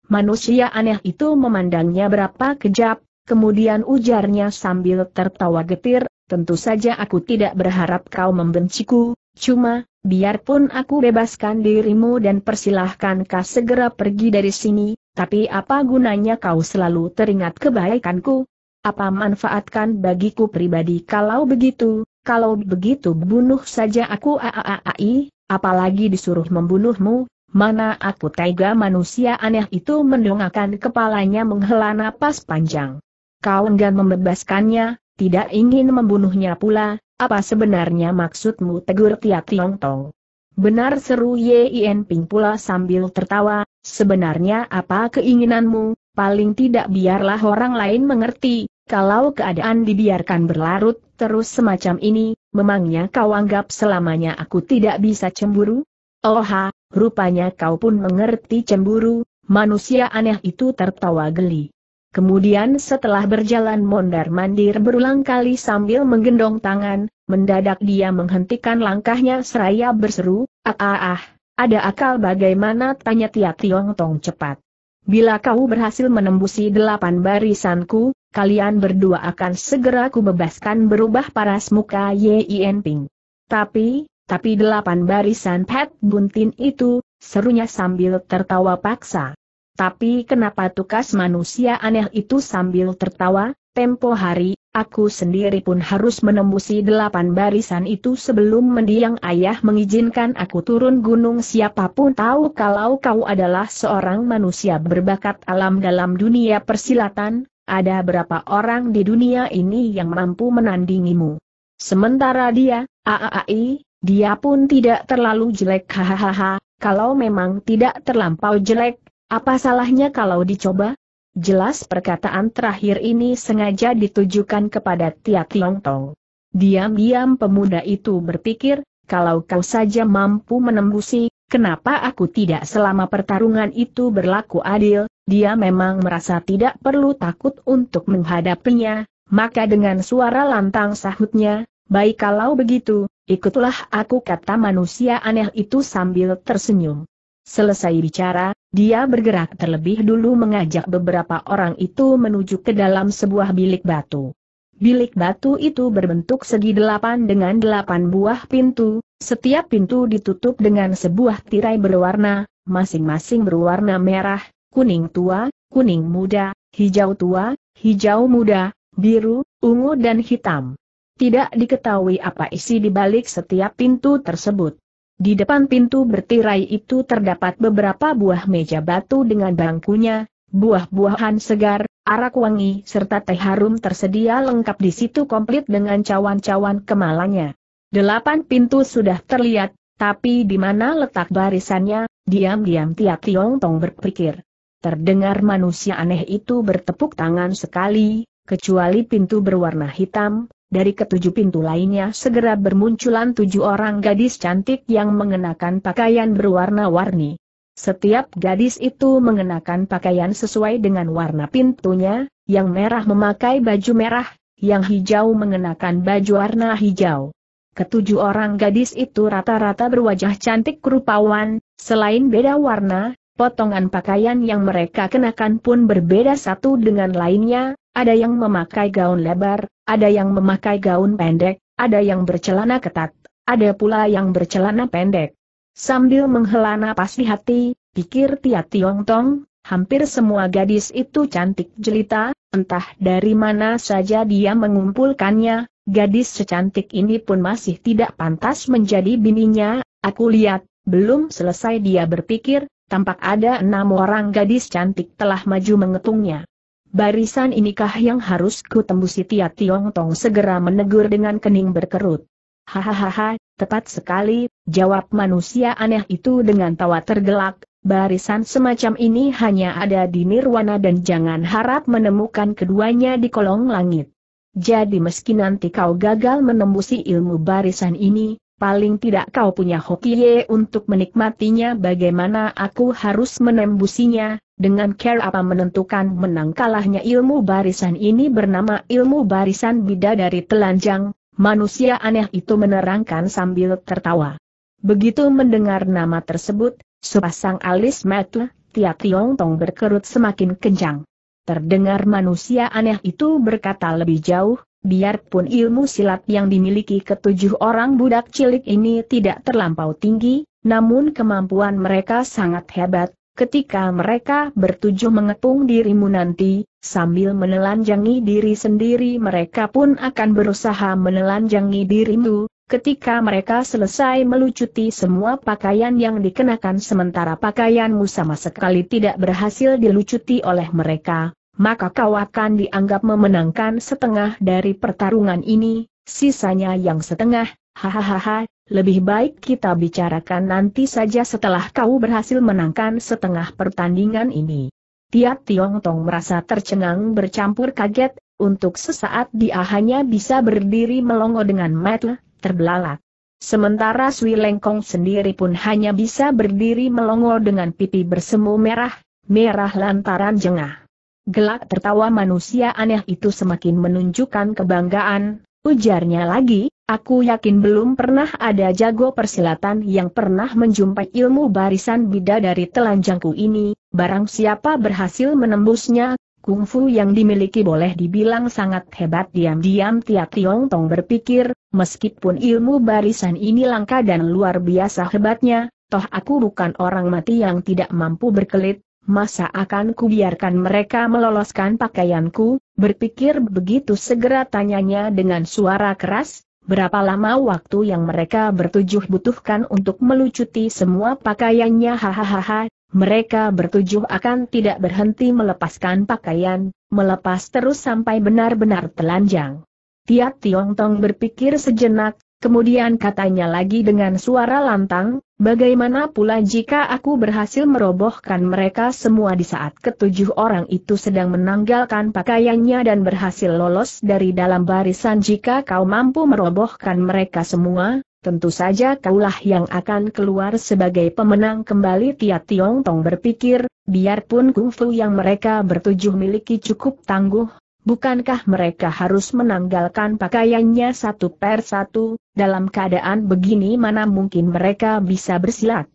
Manusia aneh itu memandangnya berapa kejap, kemudian ujarnya sambil tertawa getir, tentu saja aku tidak berharap kau membenciku, cuma, biarpun aku bebaskan dirimu dan persilahkan kau segera pergi dari sini, tapi apa gunanya kau selalu teringat kebaikanku? Apa manfaatkan bagiku pribadi kalau begitu, kalau begitu bunuh saja aku aaai, apalagi disuruh membunuhmu, mana aku tega manusia aneh itu mendongakkan kepalanya menghela napas panjang. Kau enggan membebaskannya, tidak ingin membunuhnya pula, apa sebenarnya maksudmu tegur Tia Tiong Tong? Benar seru Ien Ping pula sambil tertawa, sebenarnya apa keinginanmu, paling tidak biarlah orang lain mengerti, kalau keadaan dibiarkan berlarut terus semacam ini, memangnya kau anggap selamanya aku tidak bisa cemburu? Oha, rupanya kau pun mengerti cemburu, manusia aneh itu tertawa geli. Kemudian setelah berjalan mondar-mandir berulang kali sambil menggendong tangan, mendadak dia menghentikan langkahnya seraya berseru, ah ah ah, ada akal bagaimana tanya Tia Tiong Tong cepat. Bila kau berhasil menembusi delapan barisanku, kalian berdua akan segera kubebaskan berubah paras muka Ye Ping. Tapi, tapi delapan barisan pet buntin itu, serunya sambil tertawa paksa. Tapi kenapa tukas manusia aneh itu sambil tertawa, tempo hari, aku sendiri pun harus menembusi delapan barisan itu sebelum mendiang ayah mengizinkan aku turun gunung siapapun tahu kalau kau adalah seorang manusia berbakat alam dalam dunia persilatan, ada berapa orang di dunia ini yang mampu menandingimu. Sementara dia, aaai, dia pun tidak terlalu jelek hahaha, kalau memang tidak terlampau jelek, apa salahnya kalau dicoba? Jelas perkataan terakhir ini sengaja ditujukan kepada Tia Tiong Tong. Diam-diam pemuda itu berpikir, kalau kau saja mampu menembusi, kenapa aku tidak selama pertarungan itu berlaku adil, dia memang merasa tidak perlu takut untuk menghadapinya, maka dengan suara lantang sahutnya, baik kalau begitu, Ikutlah aku kata manusia aneh itu sambil tersenyum. Selesai bicara, dia bergerak terlebih dulu mengajak beberapa orang itu menuju ke dalam sebuah bilik batu. Bilik batu itu berbentuk segi delapan dengan delapan buah pintu, setiap pintu ditutup dengan sebuah tirai berwarna, masing-masing berwarna merah, kuning tua, kuning muda, hijau tua, hijau muda, biru, ungu dan hitam. Tidak diketahui apa isi di balik setiap pintu tersebut. Di depan pintu bertirai itu terdapat beberapa buah meja batu dengan bangkunya, buah-buahan segar, arak wangi serta teh harum tersedia lengkap di situ komplit dengan cawan-cawan kemalanya. Delapan pintu sudah terlihat, tapi di mana letak barisannya, diam-diam tiap Tiong Tong berpikir. Terdengar manusia aneh itu bertepuk tangan sekali, kecuali pintu berwarna hitam, dari ketujuh pintu lainnya segera bermunculan tujuh orang gadis cantik yang mengenakan pakaian berwarna-warni. Setiap gadis itu mengenakan pakaian sesuai dengan warna pintunya, yang merah memakai baju merah, yang hijau mengenakan baju warna hijau. Ketujuh orang gadis itu rata-rata berwajah cantik kerupawan, selain beda warna, potongan pakaian yang mereka kenakan pun berbeda satu dengan lainnya, ada yang memakai gaun lebar, ada yang memakai gaun pendek, ada yang bercelana ketat, ada pula yang bercelana pendek. Sambil menghela napas di hati, pikir Tia Tiong Tong, hampir semua gadis itu cantik jelita, entah dari mana saja dia mengumpulkannya, gadis secantik ini pun masih tidak pantas menjadi bininya, aku lihat, belum selesai dia berpikir, tampak ada enam orang gadis cantik telah maju mengetungnya. Barisan inikah yang harus ku tembusi Tia Tiong Tong segera menegur dengan kening berkerut. Hahaha, tepat sekali, jawab manusia aneh itu dengan tawa tergelak, barisan semacam ini hanya ada di nirwana dan jangan harap menemukan keduanya di kolong langit. Jadi meski nanti kau gagal menembusi ilmu barisan ini, paling tidak kau punya hoki untuk menikmatinya bagaimana aku harus menembusinya, dengan care apa menentukan menang kalahnya ilmu barisan ini bernama ilmu barisan dari telanjang, manusia aneh itu menerangkan sambil tertawa. Begitu mendengar nama tersebut, sepasang alis mata, Tia Tiong Tong berkerut semakin kencang. Terdengar manusia aneh itu berkata lebih jauh, biarpun ilmu silat yang dimiliki ketujuh orang budak cilik ini tidak terlampau tinggi, namun kemampuan mereka sangat hebat, Ketika mereka bertujuh mengepung dirimu nanti, sambil menelanjangi diri sendiri mereka pun akan berusaha menelanjangi dirimu, Ketika mereka selesai melucuti semua pakaian yang dikenakan sementara pakaianmu sama sekali tidak berhasil dilucuti oleh mereka, maka kau akan dianggap memenangkan setengah dari pertarungan ini, sisanya yang setengah, Hahaha, lebih baik kita bicarakan nanti saja setelah kau berhasil menangkan setengah pertandingan ini. Tiat Tiong Tong merasa tercengang bercampur kaget, untuk sesaat dia hanya bisa berdiri melongo dengan mata terbelalak. Sementara Sui Lengkong sendiri pun hanya bisa berdiri melongo dengan pipi bersemu merah, merah lantaran jengah. Gelak tertawa manusia aneh itu semakin menunjukkan kebanggaan, ujarnya lagi, Aku yakin belum pernah ada jago persilatan yang pernah menjumpai ilmu barisan bida dari telanjangku ini, barang siapa berhasil menembusnya, kungfu yang dimiliki boleh dibilang sangat hebat diam-diam Tia Tiong Tong berpikir, meskipun ilmu barisan ini langka dan luar biasa hebatnya, toh aku bukan orang mati yang tidak mampu berkelit, masa akan kubiarkan mereka meloloskan pakaianku, berpikir begitu segera tanyanya dengan suara keras, berapa lama waktu yang mereka bertujuh butuhkan untuk melucuti semua pakaiannya hahaha, mereka bertujuh akan tidak berhenti melepaskan pakaian, melepas terus sampai benar-benar telanjang. Tiap Tiong Tong berpikir sejenak, kemudian katanya lagi dengan suara lantang, Bagaimana pula jika aku berhasil merobohkan mereka semua di saat ketujuh orang itu sedang menanggalkan pakaiannya dan berhasil lolos dari dalam barisan jika kau mampu merobohkan mereka semua, tentu saja kaulah yang akan keluar sebagai pemenang kembali Tia Tiong Tong berpikir, biarpun kungfu yang mereka bertujuh miliki cukup tangguh, bukankah mereka harus menanggalkan pakaiannya satu per satu, dalam keadaan begini mana mungkin mereka bisa bersilat?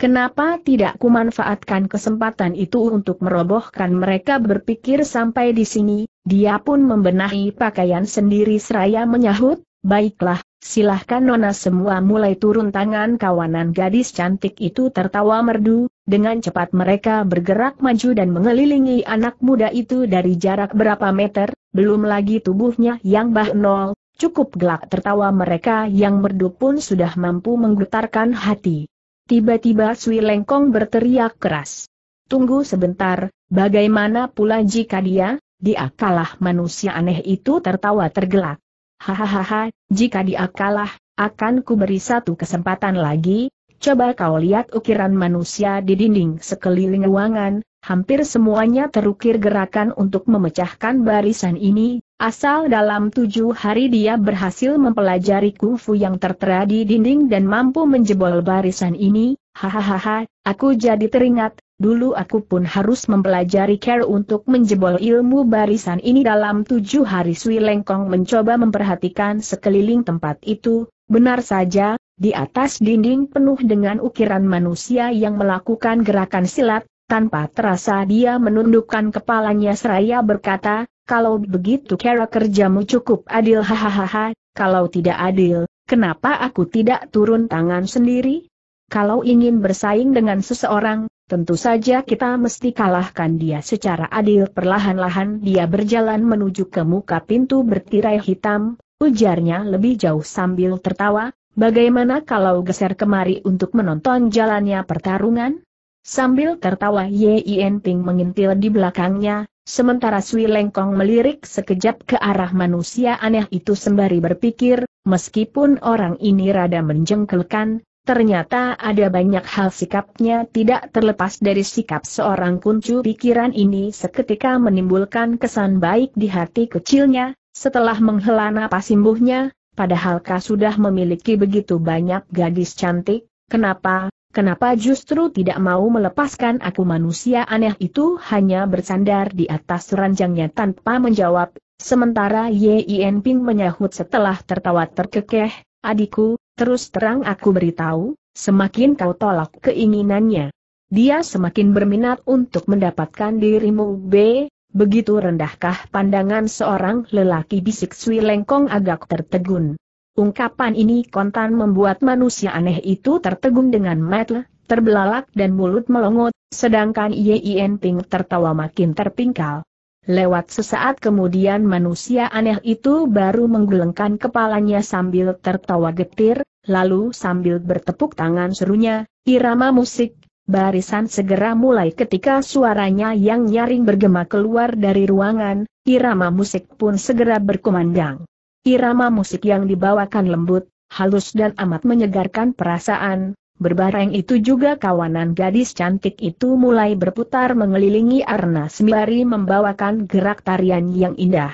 Kenapa tidak kumanfaatkan kesempatan itu untuk merobohkan mereka berpikir sampai di sini, dia pun membenahi pakaian sendiri seraya menyahut, baiklah, Silahkan Nona semua mulai turun tangan kawanan gadis cantik itu tertawa merdu, dengan cepat mereka bergerak maju dan mengelilingi anak muda itu dari jarak berapa meter, belum lagi tubuhnya yang bah nol, cukup gelak tertawa mereka yang merdu pun sudah mampu menggetarkan hati. Tiba-tiba Sui Lengkong berteriak keras. Tunggu sebentar, bagaimana pula jika dia, dia kalah manusia aneh itu tertawa tergelak. Hahaha, jika dia kalah, akan kuberi satu kesempatan lagi, coba kau lihat ukiran manusia di dinding sekeliling ruangan, hampir semuanya terukir gerakan untuk memecahkan barisan ini, asal dalam tujuh hari dia berhasil mempelajari kungfu yang tertera di dinding dan mampu menjebol barisan ini, hahaha, aku jadi teringat, Dulu aku pun harus mempelajari care untuk menjebol ilmu barisan ini dalam tujuh hari Sui Lengkong mencoba memperhatikan sekeliling tempat itu, benar saja, di atas dinding penuh dengan ukiran manusia yang melakukan gerakan silat, tanpa terasa dia menundukkan kepalanya seraya berkata, kalau begitu cara kerjamu cukup adil hahaha, kalau tidak adil, kenapa aku tidak turun tangan sendiri? Kalau ingin bersaing dengan seseorang, Tentu saja kita mesti kalahkan dia secara adil perlahan-lahan dia berjalan menuju ke muka pintu bertirai hitam, ujarnya lebih jauh sambil tertawa, bagaimana kalau geser kemari untuk menonton jalannya pertarungan? Sambil tertawa Ye Ping mengintil di belakangnya, sementara Sui Lengkong melirik sekejap ke arah manusia aneh itu sembari berpikir, meskipun orang ini rada menjengkelkan, Ternyata ada banyak hal sikapnya tidak terlepas dari sikap seorang kuncu pikiran ini seketika menimbulkan kesan baik di hati kecilnya, setelah menghela napas imbuhnya, padahal kau sudah memiliki begitu banyak gadis cantik, kenapa, kenapa justru tidak mau melepaskan aku manusia aneh itu hanya bersandar di atas ranjangnya tanpa menjawab, sementara Yin Ping menyahut setelah tertawa terkekeh, adikku, Terus terang aku beritahu, semakin kau tolak keinginannya, dia semakin berminat untuk mendapatkan dirimu B, begitu rendahkah pandangan seorang lelaki bisik Sui Lengkong agak tertegun. Ungkapan ini kontan membuat manusia aneh itu tertegun dengan metel, terbelalak dan mulut melongot, sedangkan Yin Ping tertawa makin terpingkal. Lewat sesaat kemudian manusia aneh itu baru menggelengkan kepalanya sambil tertawa getir, lalu sambil bertepuk tangan serunya, irama musik, barisan segera mulai ketika suaranya yang nyaring bergema keluar dari ruangan, irama musik pun segera berkumandang. Irama musik yang dibawakan lembut, halus dan amat menyegarkan perasaan, Berbareng itu juga kawanan gadis cantik itu mulai berputar mengelilingi Arna sembari membawakan gerak tarian yang indah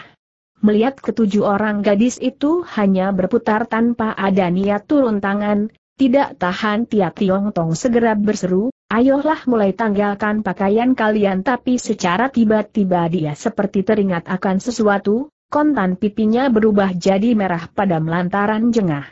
melihat ketujuh orang gadis itu hanya berputar tanpa ada niat turun tangan, tidak tahan Tia Tiong Tong segera berseru, ayolah mulai tanggalkan pakaian kalian tapi secara tiba-tiba dia seperti teringat akan sesuatu, kontan pipinya berubah jadi merah pada melantaran jengah.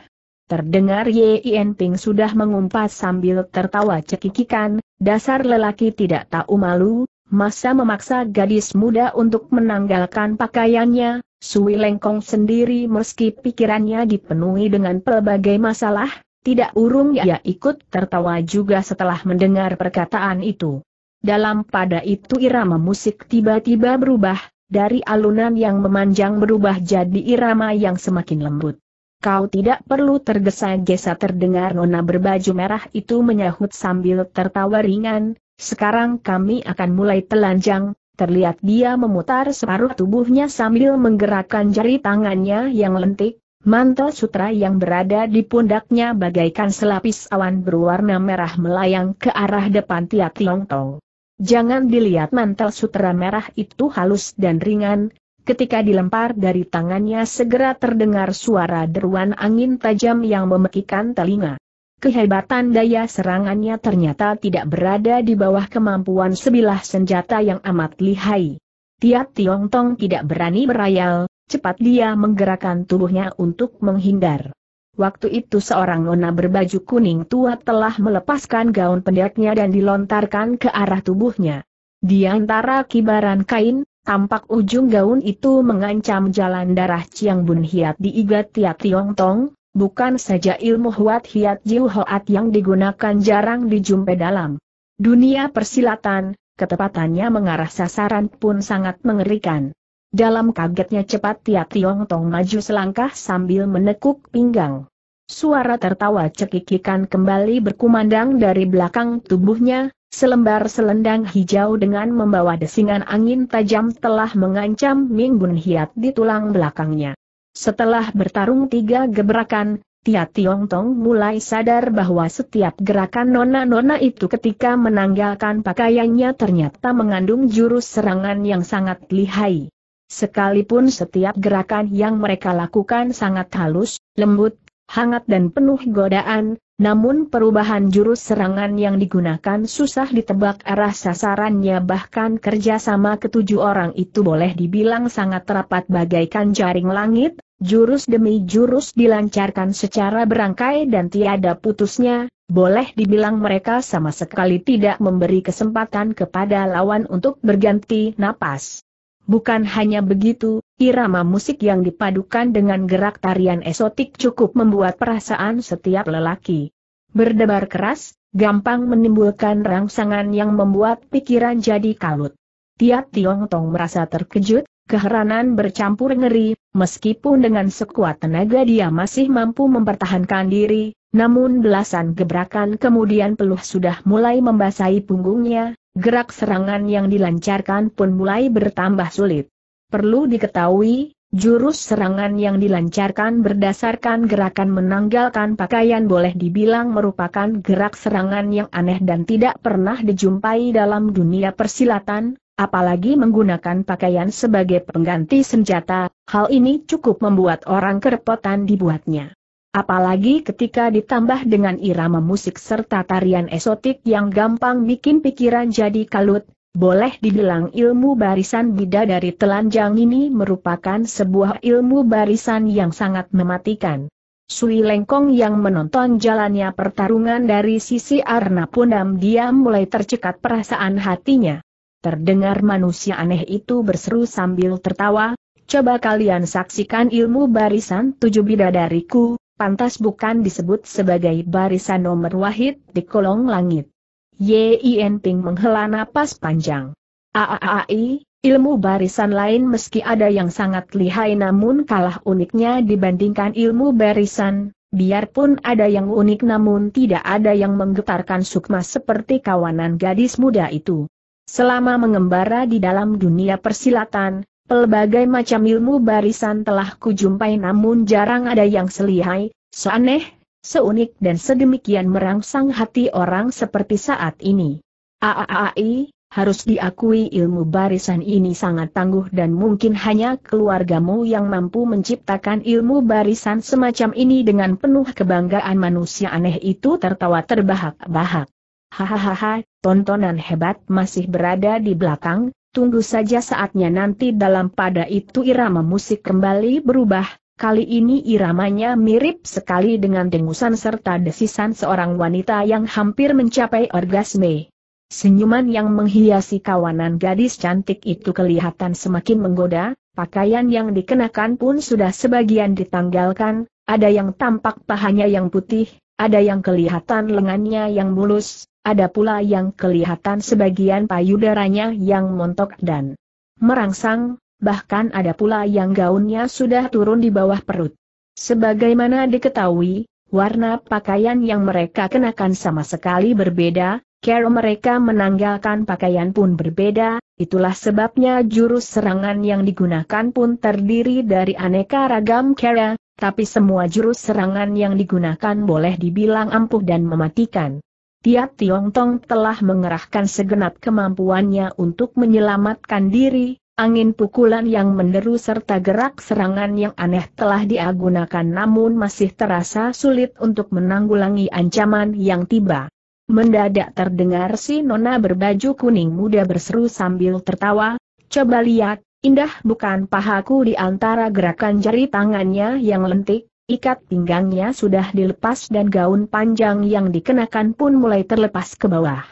Terdengar Ye Yen Ting sudah mengumpat sambil tertawa cekikikan, dasar lelaki tidak tahu malu, masa memaksa gadis muda untuk menanggalkan pakaiannya, Sui Lengkong sendiri meski pikirannya dipenuhi dengan pelbagai masalah, tidak urung ia ikut tertawa juga setelah mendengar perkataan itu. Dalam pada itu irama musik tiba-tiba berubah, dari alunan yang memanjang berubah jadi irama yang semakin lembut. Kau tidak perlu tergesa-gesa terdengar nona berbaju merah itu menyahut sambil tertawa ringan, sekarang kami akan mulai telanjang, Terlihat dia memutar separuh tubuhnya sambil menggerakkan jari tangannya yang lentik, mantel sutra yang berada di pundaknya bagaikan selapis awan berwarna merah melayang ke arah depan Tia Tong. Jangan dilihat mantel sutra merah itu halus dan ringan, ketika dilempar dari tangannya segera terdengar suara deruan angin tajam yang memekikan telinga. Kehebatan daya serangannya ternyata tidak berada di bawah kemampuan sebilah senjata yang amat lihai. Tiap Tiong Tong tidak berani berayal, cepat dia menggerakkan tubuhnya untuk menghindar. Waktu itu seorang nona berbaju kuning tua telah melepaskan gaun pendeknya dan dilontarkan ke arah tubuhnya. Di antara kibaran kain, tampak ujung gaun itu mengancam jalan darah Chiang Bun Hiat di iga Tiap Tiong Tong, Bukan saja ilmu Huat Hiat Jiu Hoat yang digunakan jarang dijumpai dalam dunia persilatan, ketepatannya mengarah sasaran pun sangat mengerikan. Dalam kagetnya cepat Tia Tiong Tong maju selangkah sambil menekuk pinggang. Suara tertawa cekikikan kembali berkumandang dari belakang tubuhnya, selembar selendang hijau dengan membawa desingan angin tajam telah mengancam Ming Bun Hiat di tulang belakangnya. Setelah bertarung tiga gebrakan, Tia Tiong Tong mulai sadar bahwa setiap gerakan nona-nona itu ketika menanggalkan pakaiannya ternyata mengandung jurus serangan yang sangat lihai. Sekalipun setiap gerakan yang mereka lakukan sangat halus, lembut, hangat dan penuh godaan, namun perubahan jurus serangan yang digunakan susah ditebak arah sasarannya bahkan kerjasama ketujuh orang itu boleh dibilang sangat rapat bagaikan jaring langit, Jurus demi jurus dilancarkan secara berangkai dan tiada putusnya, boleh dibilang mereka sama sekali tidak memberi kesempatan kepada lawan untuk berganti napas. Bukan hanya begitu, irama musik yang dipadukan dengan gerak tarian esotik cukup membuat perasaan setiap lelaki berdebar keras, gampang menimbulkan rangsangan yang membuat pikiran jadi kalut. Tiat Tiong Tong merasa terkejut, keheranan bercampur ngeri, meskipun dengan sekuat tenaga dia masih mampu mempertahankan diri, namun belasan gebrakan kemudian peluh sudah mulai membasahi punggungnya, gerak serangan yang dilancarkan pun mulai bertambah sulit. Perlu diketahui, jurus serangan yang dilancarkan berdasarkan gerakan menanggalkan pakaian boleh dibilang merupakan gerak serangan yang aneh dan tidak pernah dijumpai dalam dunia persilatan, apalagi menggunakan pakaian sebagai pengganti senjata, hal ini cukup membuat orang kerepotan dibuatnya. Apalagi ketika ditambah dengan irama musik serta tarian esotik yang gampang bikin pikiran jadi kalut, boleh dibilang ilmu barisan bida dari telanjang ini merupakan sebuah ilmu barisan yang sangat mematikan. Sui Lengkong yang menonton jalannya pertarungan dari sisi Arna Pundam diam mulai tercekat perasaan hatinya. Terdengar manusia aneh itu berseru sambil tertawa, coba kalian saksikan ilmu barisan tujuh bidadariku, pantas bukan disebut sebagai barisan nomor wahid di kolong langit. Yin Ping menghela napas panjang. Aaai, ilmu barisan lain meski ada yang sangat lihai namun kalah uniknya dibandingkan ilmu barisan, biarpun ada yang unik namun tidak ada yang menggetarkan sukma seperti kawanan gadis muda itu. Selama mengembara di dalam dunia persilatan, pelbagai macam ilmu barisan telah kujumpai namun jarang ada yang selihai, seaneh, seunik dan sedemikian merangsang hati orang seperti saat ini. Aaai, harus diakui ilmu barisan ini sangat tangguh dan mungkin hanya keluargamu yang mampu menciptakan ilmu barisan semacam ini dengan penuh kebanggaan manusia aneh itu tertawa terbahak-bahak. Hahaha, tontonan hebat masih berada di belakang, tunggu saja saatnya nanti dalam pada itu irama musik kembali berubah, kali ini iramanya mirip sekali dengan dengusan serta desisan seorang wanita yang hampir mencapai orgasme. Senyuman yang menghiasi kawanan gadis cantik itu kelihatan semakin menggoda, pakaian yang dikenakan pun sudah sebagian ditanggalkan, ada yang tampak pahanya yang putih, ada yang kelihatan lengannya yang mulus, ada pula yang kelihatan sebagian payudaranya yang montok dan merangsang, bahkan ada pula yang gaunnya sudah turun di bawah perut. Sebagaimana diketahui, warna pakaian yang mereka kenakan sama sekali berbeda, cara mereka menanggalkan pakaian pun berbeda, itulah sebabnya jurus serangan yang digunakan pun terdiri dari aneka ragam cara, tapi semua jurus serangan yang digunakan boleh dibilang ampuh dan mematikan. Tiap Tiong Tong telah mengerahkan segenap kemampuannya untuk menyelamatkan diri, angin pukulan yang menderu serta gerak serangan yang aneh telah diagunakan namun masih terasa sulit untuk menanggulangi ancaman yang tiba. Mendadak terdengar si nona berbaju kuning muda berseru sambil tertawa, coba lihat, indah bukan pahaku di antara gerakan jari tangannya yang lentik, Ikat pinggangnya sudah dilepas dan gaun panjang yang dikenakan pun mulai terlepas ke bawah.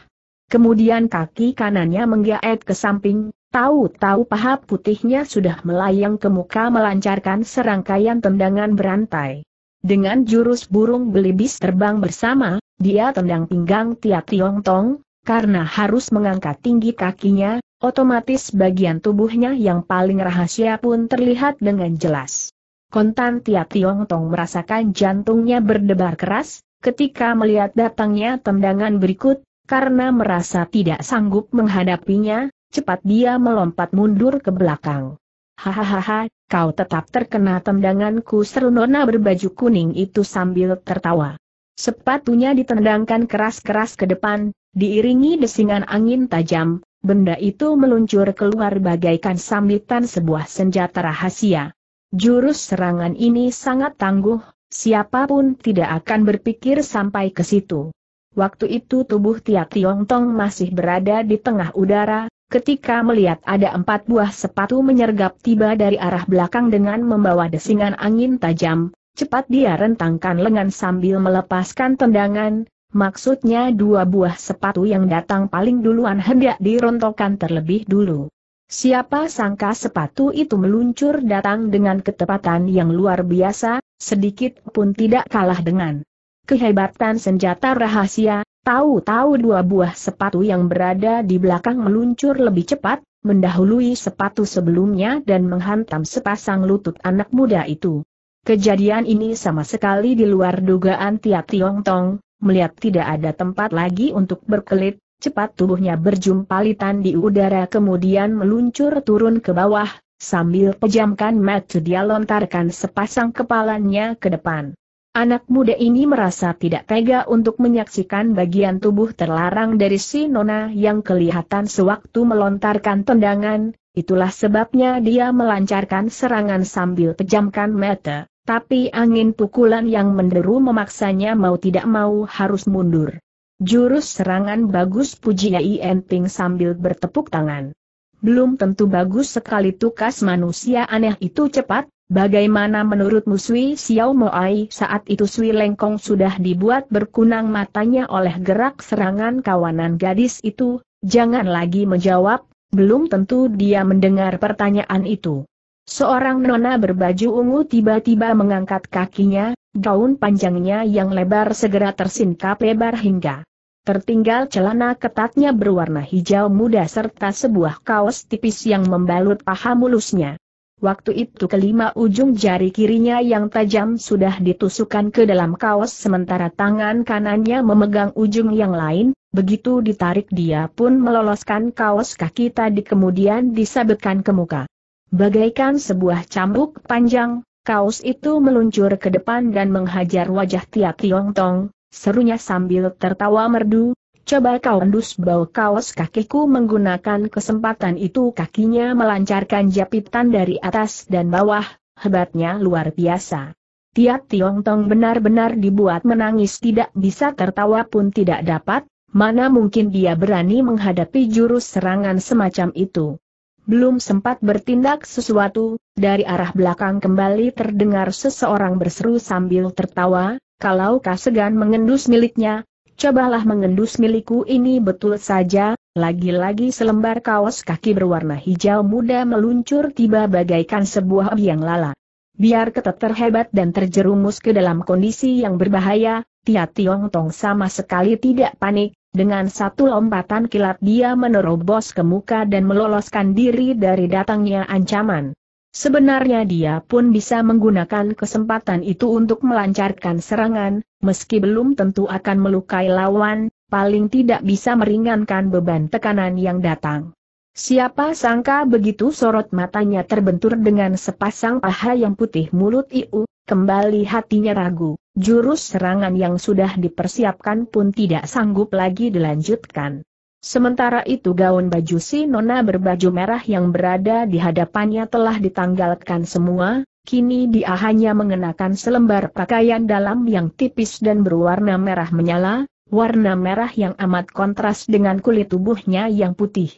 Kemudian kaki kanannya menggaet ke samping, tahu-tahu paha putihnya sudah melayang ke muka melancarkan serangkaian tendangan berantai. Dengan jurus burung belibis terbang bersama, dia tendang pinggang Tia Tiong Tong, karena harus mengangkat tinggi kakinya, otomatis bagian tubuhnya yang paling rahasia pun terlihat dengan jelas. Kontan Tia Tiong Tong merasakan jantungnya berdebar keras, ketika melihat datangnya tendangan berikut, karena merasa tidak sanggup menghadapinya, cepat dia melompat mundur ke belakang. Hahaha, kau tetap terkena tendanganku seru Nona berbaju kuning itu sambil tertawa. Sepatunya ditendangkan keras-keras ke depan, diiringi desingan angin tajam, benda itu meluncur keluar bagaikan sambitan sebuah senjata rahasia. Jurus serangan ini sangat tangguh, siapapun tidak akan berpikir sampai ke situ. Waktu itu tubuh Tiak Tong masih berada di tengah udara, ketika melihat ada empat buah sepatu menyergap tiba dari arah belakang dengan membawa desingan angin tajam, cepat dia rentangkan lengan sambil melepaskan tendangan, Maksudnya dua buah sepatu yang datang paling duluan hendak dirontokkan terlebih dulu. Siapa sangka sepatu itu meluncur datang dengan ketepatan yang luar biasa, sedikit pun tidak kalah dengan kehebatan senjata rahasia, tahu-tahu dua buah sepatu yang berada di belakang meluncur lebih cepat, mendahului sepatu sebelumnya dan menghantam sepasang lutut anak muda itu. Kejadian ini sama sekali di luar dugaan Tia Tiong Tong, melihat tidak ada tempat lagi untuk berkelit, cepat tubuhnya berjumpalitan di udara kemudian meluncur turun ke bawah, sambil pejamkan mata dia lontarkan sepasang kepalanya ke depan. Anak muda ini merasa tidak tega untuk menyaksikan bagian tubuh terlarang dari si Nona yang kelihatan sewaktu melontarkan tendangan, itulah sebabnya dia melancarkan serangan sambil pejamkan mata, tapi angin pukulan yang menderu memaksanya mau tidak mau harus mundur. Jurus serangan bagus puji Ien sambil bertepuk tangan. Belum tentu bagus sekali tukas manusia aneh itu cepat, bagaimana menurut Sui Xiao Moai saat itu Sui Lengkong sudah dibuat berkunang matanya oleh gerak serangan kawanan gadis itu, jangan lagi menjawab, belum tentu dia mendengar pertanyaan itu. Seorang nona berbaju ungu tiba-tiba mengangkat kakinya, daun panjangnya yang lebar segera tersingkap lebar hingga Tertinggal celana ketatnya berwarna hijau muda serta sebuah kaos tipis yang membalut paha mulusnya. Waktu itu kelima ujung jari kirinya yang tajam sudah ditusukkan ke dalam kaos sementara tangan kanannya memegang ujung yang lain, begitu ditarik dia pun meloloskan kaos kaki tadi kemudian disabetkan ke muka. Bagaikan sebuah cambuk panjang, kaos itu meluncur ke depan dan menghajar wajah Tia Tiong Tong, serunya sambil tertawa merdu, coba kau endus bau kaos kakiku menggunakan kesempatan itu kakinya melancarkan japitan dari atas dan bawah, hebatnya luar biasa. Tiap Tiong Tong benar-benar dibuat menangis tidak bisa tertawa pun tidak dapat, mana mungkin dia berani menghadapi jurus serangan semacam itu. Belum sempat bertindak sesuatu, dari arah belakang kembali terdengar seseorang berseru sambil tertawa, kalau kau segan mengendus miliknya, cobalah mengendus milikku ini betul saja, lagi-lagi selembar kaos kaki berwarna hijau muda meluncur tiba bagaikan sebuah biang lala. Biar ketat terhebat dan terjerumus ke dalam kondisi yang berbahaya, Tia Tiong Tong sama sekali tidak panik, dengan satu lompatan kilat dia menerobos ke muka dan meloloskan diri dari datangnya ancaman. Sebenarnya dia pun bisa menggunakan kesempatan itu untuk melancarkan serangan, meski belum tentu akan melukai lawan, paling tidak bisa meringankan beban tekanan yang datang. Siapa sangka begitu sorot matanya terbentur dengan sepasang paha yang putih mulut Iu, kembali hatinya ragu, jurus serangan yang sudah dipersiapkan pun tidak sanggup lagi dilanjutkan. Sementara itu gaun baju si Nona berbaju merah yang berada di hadapannya telah ditanggalkan semua, kini dia hanya mengenakan selembar pakaian dalam yang tipis dan berwarna merah menyala, warna merah yang amat kontras dengan kulit tubuhnya yang putih.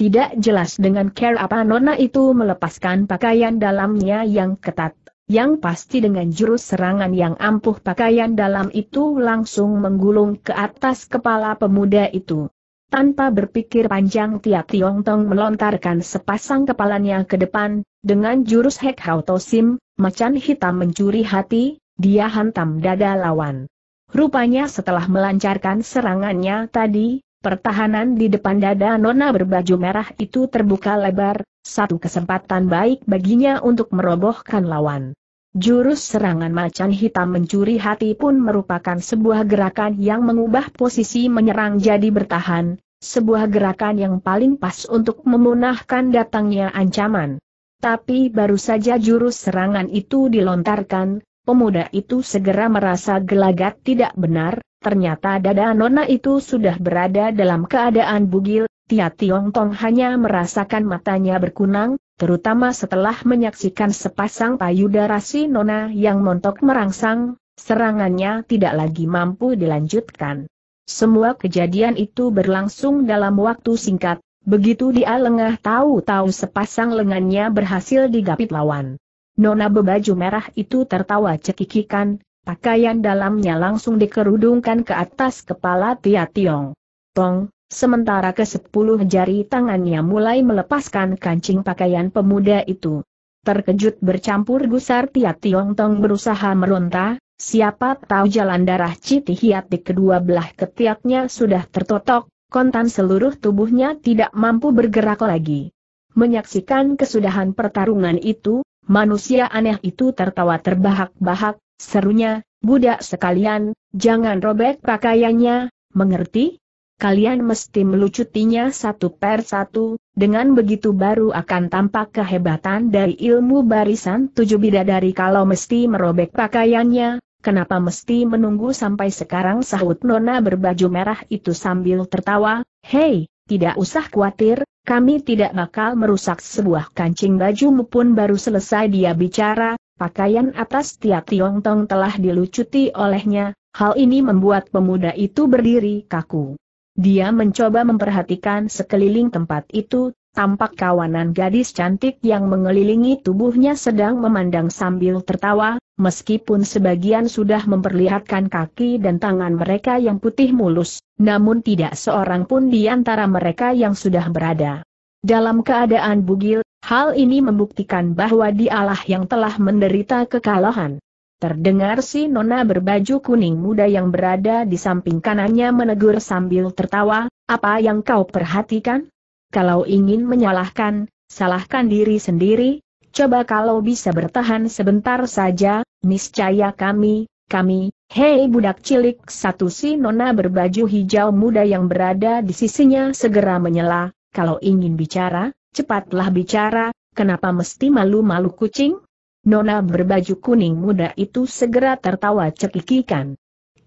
Tidak jelas dengan care apa Nona itu melepaskan pakaian dalamnya yang ketat. Yang pasti dengan jurus serangan yang ampuh pakaian dalam itu langsung menggulung ke atas kepala pemuda itu. Tanpa berpikir panjang Tia Tiong Tong melontarkan sepasang kepalanya ke depan, dengan jurus Hek Hao Tosim, macan hitam mencuri hati, dia hantam dada lawan. Rupanya setelah melancarkan serangannya tadi, pertahanan di depan dada nona berbaju merah itu terbuka lebar, satu kesempatan baik baginya untuk merobohkan lawan. Jurus serangan macan hitam mencuri hati pun merupakan sebuah gerakan yang mengubah posisi menyerang jadi bertahan, sebuah gerakan yang paling pas untuk memunahkan datangnya ancaman. Tapi baru saja jurus serangan itu dilontarkan, pemuda itu segera merasa gelagat tidak benar, ternyata dada nona itu sudah berada dalam keadaan bugil, Tia Tiong Tong hanya merasakan matanya berkunang, terutama setelah menyaksikan sepasang payudara si Nona yang montok merangsang, serangannya tidak lagi mampu dilanjutkan. Semua kejadian itu berlangsung dalam waktu singkat, begitu dia lengah tahu-tahu sepasang lengannya berhasil digapit lawan. Nona bebaju merah itu tertawa cekikikan, pakaian dalamnya langsung dikerudungkan ke atas kepala Tia Tiong. Tong, Sementara ke sepuluh jari tangannya mulai melepaskan kancing pakaian pemuda itu. Terkejut bercampur gusar Tia Tiong Tong berusaha meronta, siapa tahu jalan darah Citi Hiat di kedua belah ketiaknya sudah tertotok, kontan seluruh tubuhnya tidak mampu bergerak lagi. Menyaksikan kesudahan pertarungan itu, manusia aneh itu tertawa terbahak-bahak, serunya, budak sekalian, jangan robek pakaiannya, mengerti? kalian mesti melucutinya satu per satu, dengan begitu baru akan tampak kehebatan dari ilmu barisan tujuh bidadari kalau mesti merobek pakaiannya, kenapa mesti menunggu sampai sekarang sahut Nona berbaju merah itu sambil tertawa, hei, tidak usah khawatir, kami tidak bakal merusak sebuah kancing baju pun baru selesai dia bicara, pakaian atas tiap tiong tong telah dilucuti olehnya, hal ini membuat pemuda itu berdiri kaku. Dia mencoba memperhatikan sekeliling tempat itu, tampak kawanan gadis cantik yang mengelilingi tubuhnya sedang memandang sambil tertawa, meskipun sebagian sudah memperlihatkan kaki dan tangan mereka yang putih mulus, namun tidak seorang pun di antara mereka yang sudah berada. Dalam keadaan bugil, hal ini membuktikan bahwa dialah yang telah menderita kekalahan. Terdengar si nona berbaju kuning muda yang berada di samping kanannya menegur sambil tertawa, apa yang kau perhatikan? Kalau ingin menyalahkan, salahkan diri sendiri, coba kalau bisa bertahan sebentar saja, niscaya kami, kami, hei budak cilik satu si nona berbaju hijau muda yang berada di sisinya segera menyela, kalau ingin bicara, cepatlah bicara, kenapa mesti malu-malu kucing? Nona berbaju kuning muda itu segera tertawa cekikikan.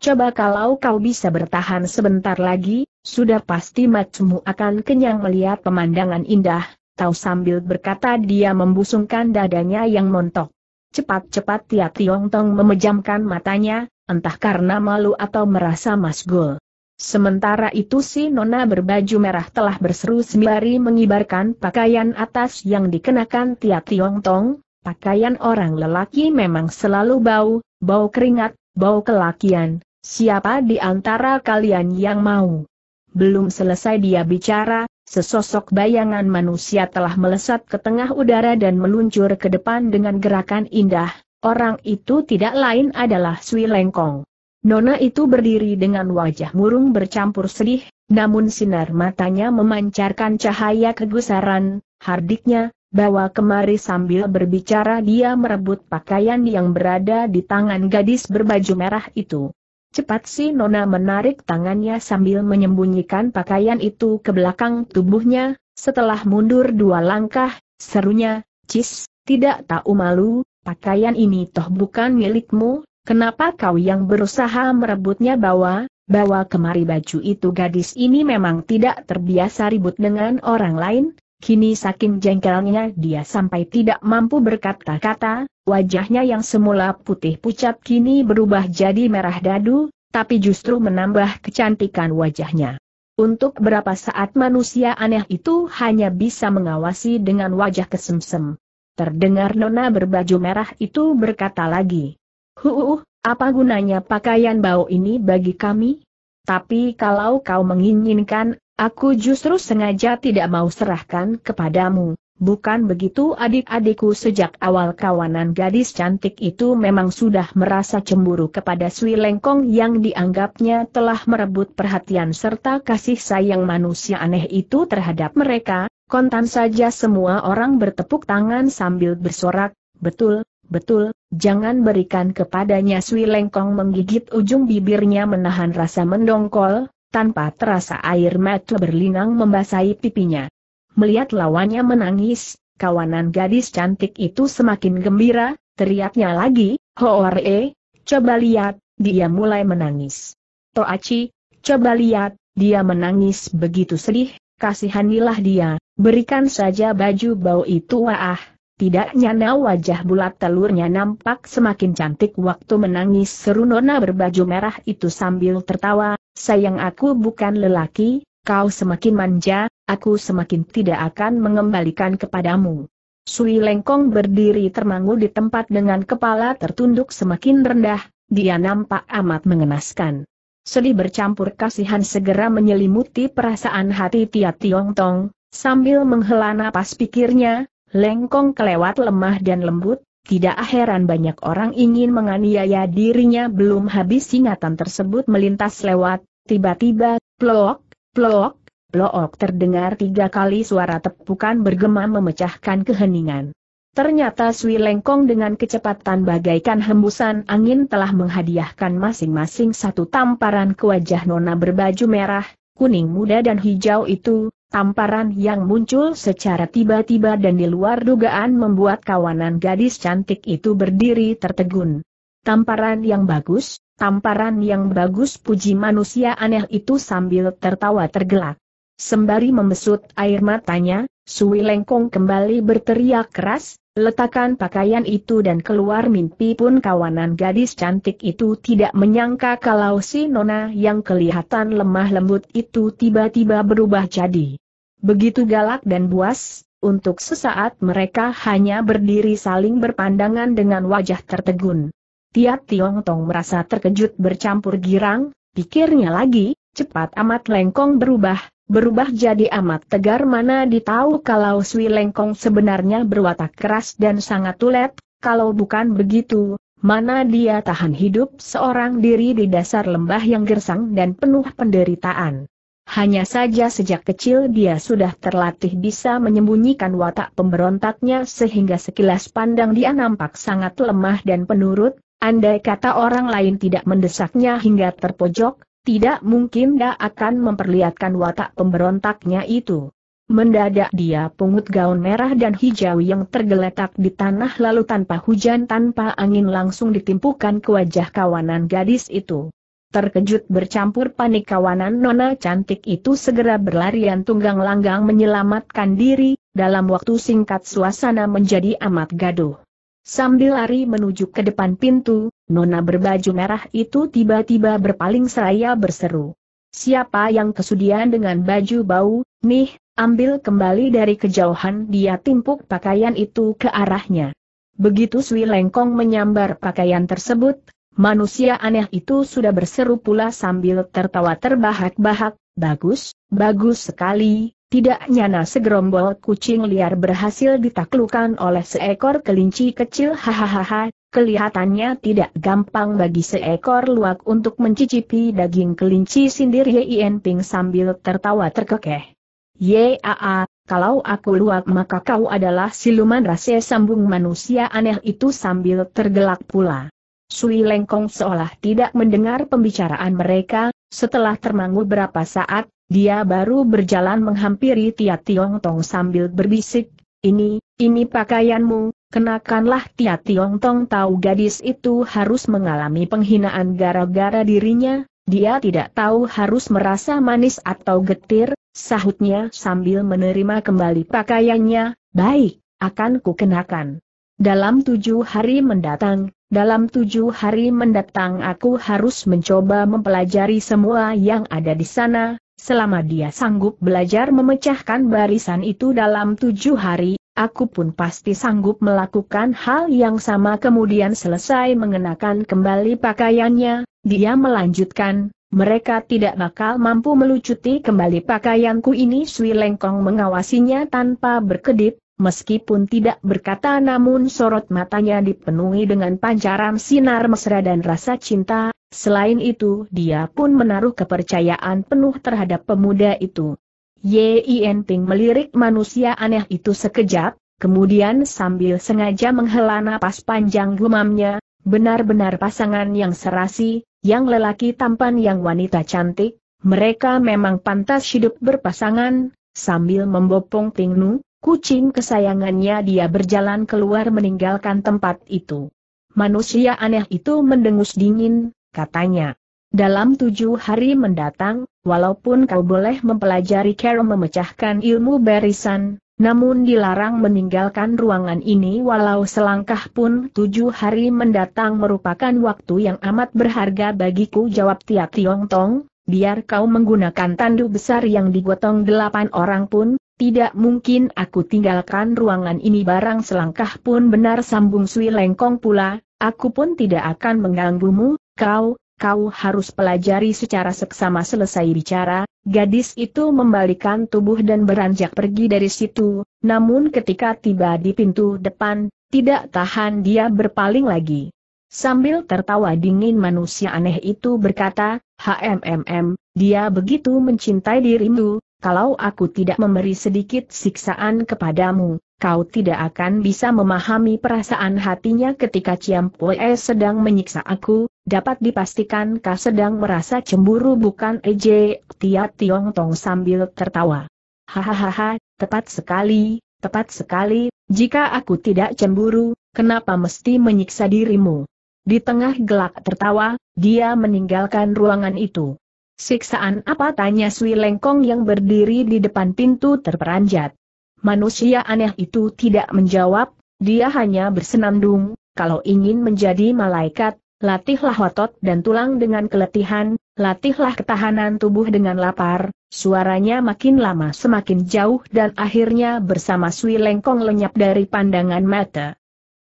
Coba kalau kau bisa bertahan sebentar lagi, sudah pasti macemu akan kenyang melihat pemandangan indah, tahu sambil berkata dia membusungkan dadanya yang montok. Cepat-cepat Tia Tiong Tong memejamkan matanya, entah karena malu atau merasa masgul. Sementara itu si nona berbaju merah telah berseru sembari mengibarkan pakaian atas yang dikenakan Tia Tiong Tong, Pakaian orang lelaki memang selalu bau, bau keringat, bau kelakian, siapa di antara kalian yang mau? Belum selesai dia bicara, Sesosok bayangan manusia telah melesat ke tengah udara dan meluncur ke depan dengan gerakan indah, orang itu tidak lain adalah Sui Lengkong. Nona itu berdiri dengan wajah murung bercampur sedih, namun sinar matanya memancarkan cahaya kegusaran, hardiknya, bawa kemari sambil berbicara dia merebut pakaian yang berada di tangan gadis berbaju merah itu. Cepat si Nona menarik tangannya sambil menyembunyikan pakaian itu ke belakang tubuhnya, setelah mundur dua langkah, serunya, Cis, tidak tahu malu, pakaian ini toh bukan milikmu, kenapa kau yang berusaha merebutnya bawa, bawa kemari baju itu gadis ini memang tidak terbiasa ribut dengan orang lain, Kini saking jengkelnya dia sampai tidak mampu berkata-kata, wajahnya yang semula putih pucat kini berubah jadi merah dadu, tapi justru menambah kecantikan wajahnya. Untuk berapa saat manusia aneh itu hanya bisa mengawasi dengan wajah kesemsem. Terdengar nona berbaju merah itu berkata lagi. Huuh, apa gunanya pakaian bau ini bagi kami? Tapi kalau kau menginginkan Aku justru sengaja tidak mau serahkan kepadamu. Bukan begitu adik-adikku sejak awal kawanan gadis cantik itu memang sudah merasa cemburu kepada Sui Lengkong yang dianggapnya telah merebut perhatian serta kasih sayang manusia aneh itu terhadap mereka, kontan saja semua orang bertepuk tangan sambil bersorak, betul, betul, jangan berikan kepadanya Sui Lengkong menggigit ujung bibirnya menahan rasa mendongkol, tanpa terasa air mata berlinang membasahi pipinya. Melihat lawannya menangis, kawanan gadis cantik itu semakin gembira, teriaknya lagi, Hoare, coba lihat, dia mulai menangis. Toachi, coba lihat, dia menangis begitu sedih, kasihanilah dia, berikan saja baju bau itu wah. Tidak nyana wajah bulat telurnya nampak semakin cantik waktu menangis seru Nona berbaju merah itu sambil tertawa, sayang aku bukan lelaki, kau semakin manja, aku semakin tidak akan mengembalikan kepadamu. Sui Lengkong berdiri termangu di tempat dengan kepala tertunduk semakin rendah, dia nampak amat mengenaskan. Sedih bercampur kasihan segera menyelimuti perasaan hati Tia Tiong Tong, sambil menghela napas pikirnya, Lengkong kelewat lemah dan lembut, tidak heran banyak orang ingin menganiaya dirinya belum habis ingatan tersebut melintas lewat, tiba-tiba, plok, plok, plok terdengar tiga kali suara tepukan bergema memecahkan keheningan. Ternyata Sui Lengkong dengan kecepatan bagaikan hembusan angin telah menghadiahkan masing-masing satu tamparan ke wajah nona berbaju merah, kuning muda dan hijau itu, Tamparan yang muncul secara tiba-tiba dan di luar dugaan membuat kawanan gadis cantik itu berdiri tertegun. Tamparan yang bagus, tamparan yang bagus puji manusia aneh itu sambil tertawa tergelak. Sembari membesut air matanya, Sui Lengkong kembali berteriak keras, Letakkan pakaian itu dan keluar mimpi pun kawanan gadis cantik itu tidak menyangka kalau si Nona yang kelihatan lemah lembut itu tiba-tiba berubah jadi Begitu galak dan buas, untuk sesaat mereka hanya berdiri saling berpandangan dengan wajah tertegun. Tiap Tiong Tong merasa terkejut bercampur girang, pikirnya lagi, cepat amat lengkong berubah, berubah jadi amat tegar mana ditahu kalau Sui Lengkong sebenarnya berwatak keras dan sangat tulet, kalau bukan begitu, mana dia tahan hidup seorang diri di dasar lembah yang gersang dan penuh penderitaan. Hanya saja sejak kecil dia sudah terlatih bisa menyembunyikan watak pemberontaknya sehingga sekilas pandang dia nampak sangat lemah dan penurut, andai kata orang lain tidak mendesaknya hingga terpojok, tidak mungkin dia akan memperlihatkan watak pemberontaknya itu. Mendadak dia pungut gaun merah dan hijau yang tergeletak di tanah lalu tanpa hujan tanpa angin langsung ditimpukan ke wajah kawanan gadis itu. Terkejut bercampur panik kawanan nona cantik itu segera berlarian tunggang langgang menyelamatkan diri, dalam waktu singkat suasana menjadi amat gaduh. Sambil lari menuju ke depan pintu, nona berbaju merah itu tiba-tiba berpaling seraya berseru. Siapa yang kesudian dengan baju bau, nih, ambil kembali dari kejauhan dia timpuk pakaian itu ke arahnya. Begitu Sui Lengkong menyambar pakaian tersebut, Manusia aneh itu sudah berseru pula sambil tertawa terbahak-bahak, bagus, bagus sekali, tidak nyana segerombol kucing liar berhasil ditaklukan oleh seekor kelinci kecil hahaha, kelihatannya tidak gampang bagi seekor luak untuk mencicipi daging kelinci sindir Yen Ping sambil tertawa terkekeh. Yaa, kalau aku luak maka kau adalah siluman rase sambung manusia aneh itu sambil tergelak pula. Sui Lengkong seolah tidak mendengar pembicaraan mereka, setelah termangu berapa saat, dia baru berjalan menghampiri Tia Tiong Tong sambil berbisik, ini, ini pakaianmu, kenakanlah Tia Tiong Tong tahu gadis itu harus mengalami penghinaan gara-gara dirinya, dia tidak tahu harus merasa manis atau getir, sahutnya sambil menerima kembali pakaiannya, baik, akan kukenakan. Dalam tujuh hari mendatang, dalam tujuh hari mendatang aku harus mencoba mempelajari semua yang ada di sana, selama dia sanggup belajar memecahkan barisan itu dalam tujuh hari, aku pun pasti sanggup melakukan hal yang sama kemudian selesai mengenakan kembali pakaiannya, dia melanjutkan, mereka tidak bakal mampu melucuti kembali pakaianku ini Sui Lengkong mengawasinya tanpa berkedip, Meskipun tidak berkata namun sorot matanya dipenuhi dengan pancaran sinar mesra dan rasa cinta, selain itu dia pun menaruh kepercayaan penuh terhadap pemuda itu. Yin Ping melirik manusia aneh itu sekejap, kemudian sambil sengaja menghela napas panjang gumamnya, benar-benar pasangan yang serasi, yang lelaki tampan yang wanita cantik, mereka memang pantas hidup berpasangan, sambil membopong Ping Nu, Kucing kesayangannya dia berjalan keluar meninggalkan tempat itu. Manusia aneh itu mendengus dingin, katanya. Dalam tujuh hari mendatang, walaupun kau boleh mempelajari cara memecahkan ilmu barisan, namun dilarang meninggalkan ruangan ini walau selangkah pun tujuh hari mendatang merupakan waktu yang amat berharga bagiku jawab Tia Tiong Tong, biar kau menggunakan tandu besar yang digotong delapan orang pun, tidak mungkin aku tinggalkan ruangan ini barang selangkah pun benar sambung Sui Lengkong pula, aku pun tidak akan mengganggumu, kau, kau harus pelajari secara seksama selesai bicara, gadis itu membalikan tubuh dan beranjak pergi dari situ, namun ketika tiba di pintu depan, tidak tahan dia berpaling lagi. Sambil tertawa dingin manusia aneh itu berkata, HMMM, dia begitu mencintai dirimu, kalau aku tidak memberi sedikit siksaan kepadamu, kau tidak akan bisa memahami perasaan hatinya ketika Ciam Pue sedang menyiksa aku, dapat dipastikan kau sedang merasa cemburu bukan Ej, eh, Tia Tiong Tong sambil tertawa. Hahaha, tepat sekali, tepat sekali, jika aku tidak cemburu, kenapa mesti menyiksa dirimu? Di tengah gelak tertawa, dia meninggalkan ruangan itu. Siksaan apa tanya Sui Lengkong yang berdiri di depan pintu terperanjat. Manusia aneh itu tidak menjawab, dia hanya bersenandung, kalau ingin menjadi malaikat, latihlah otot dan tulang dengan keletihan, latihlah ketahanan tubuh dengan lapar, suaranya makin lama semakin jauh dan akhirnya bersama Sui Lengkong lenyap dari pandangan mata.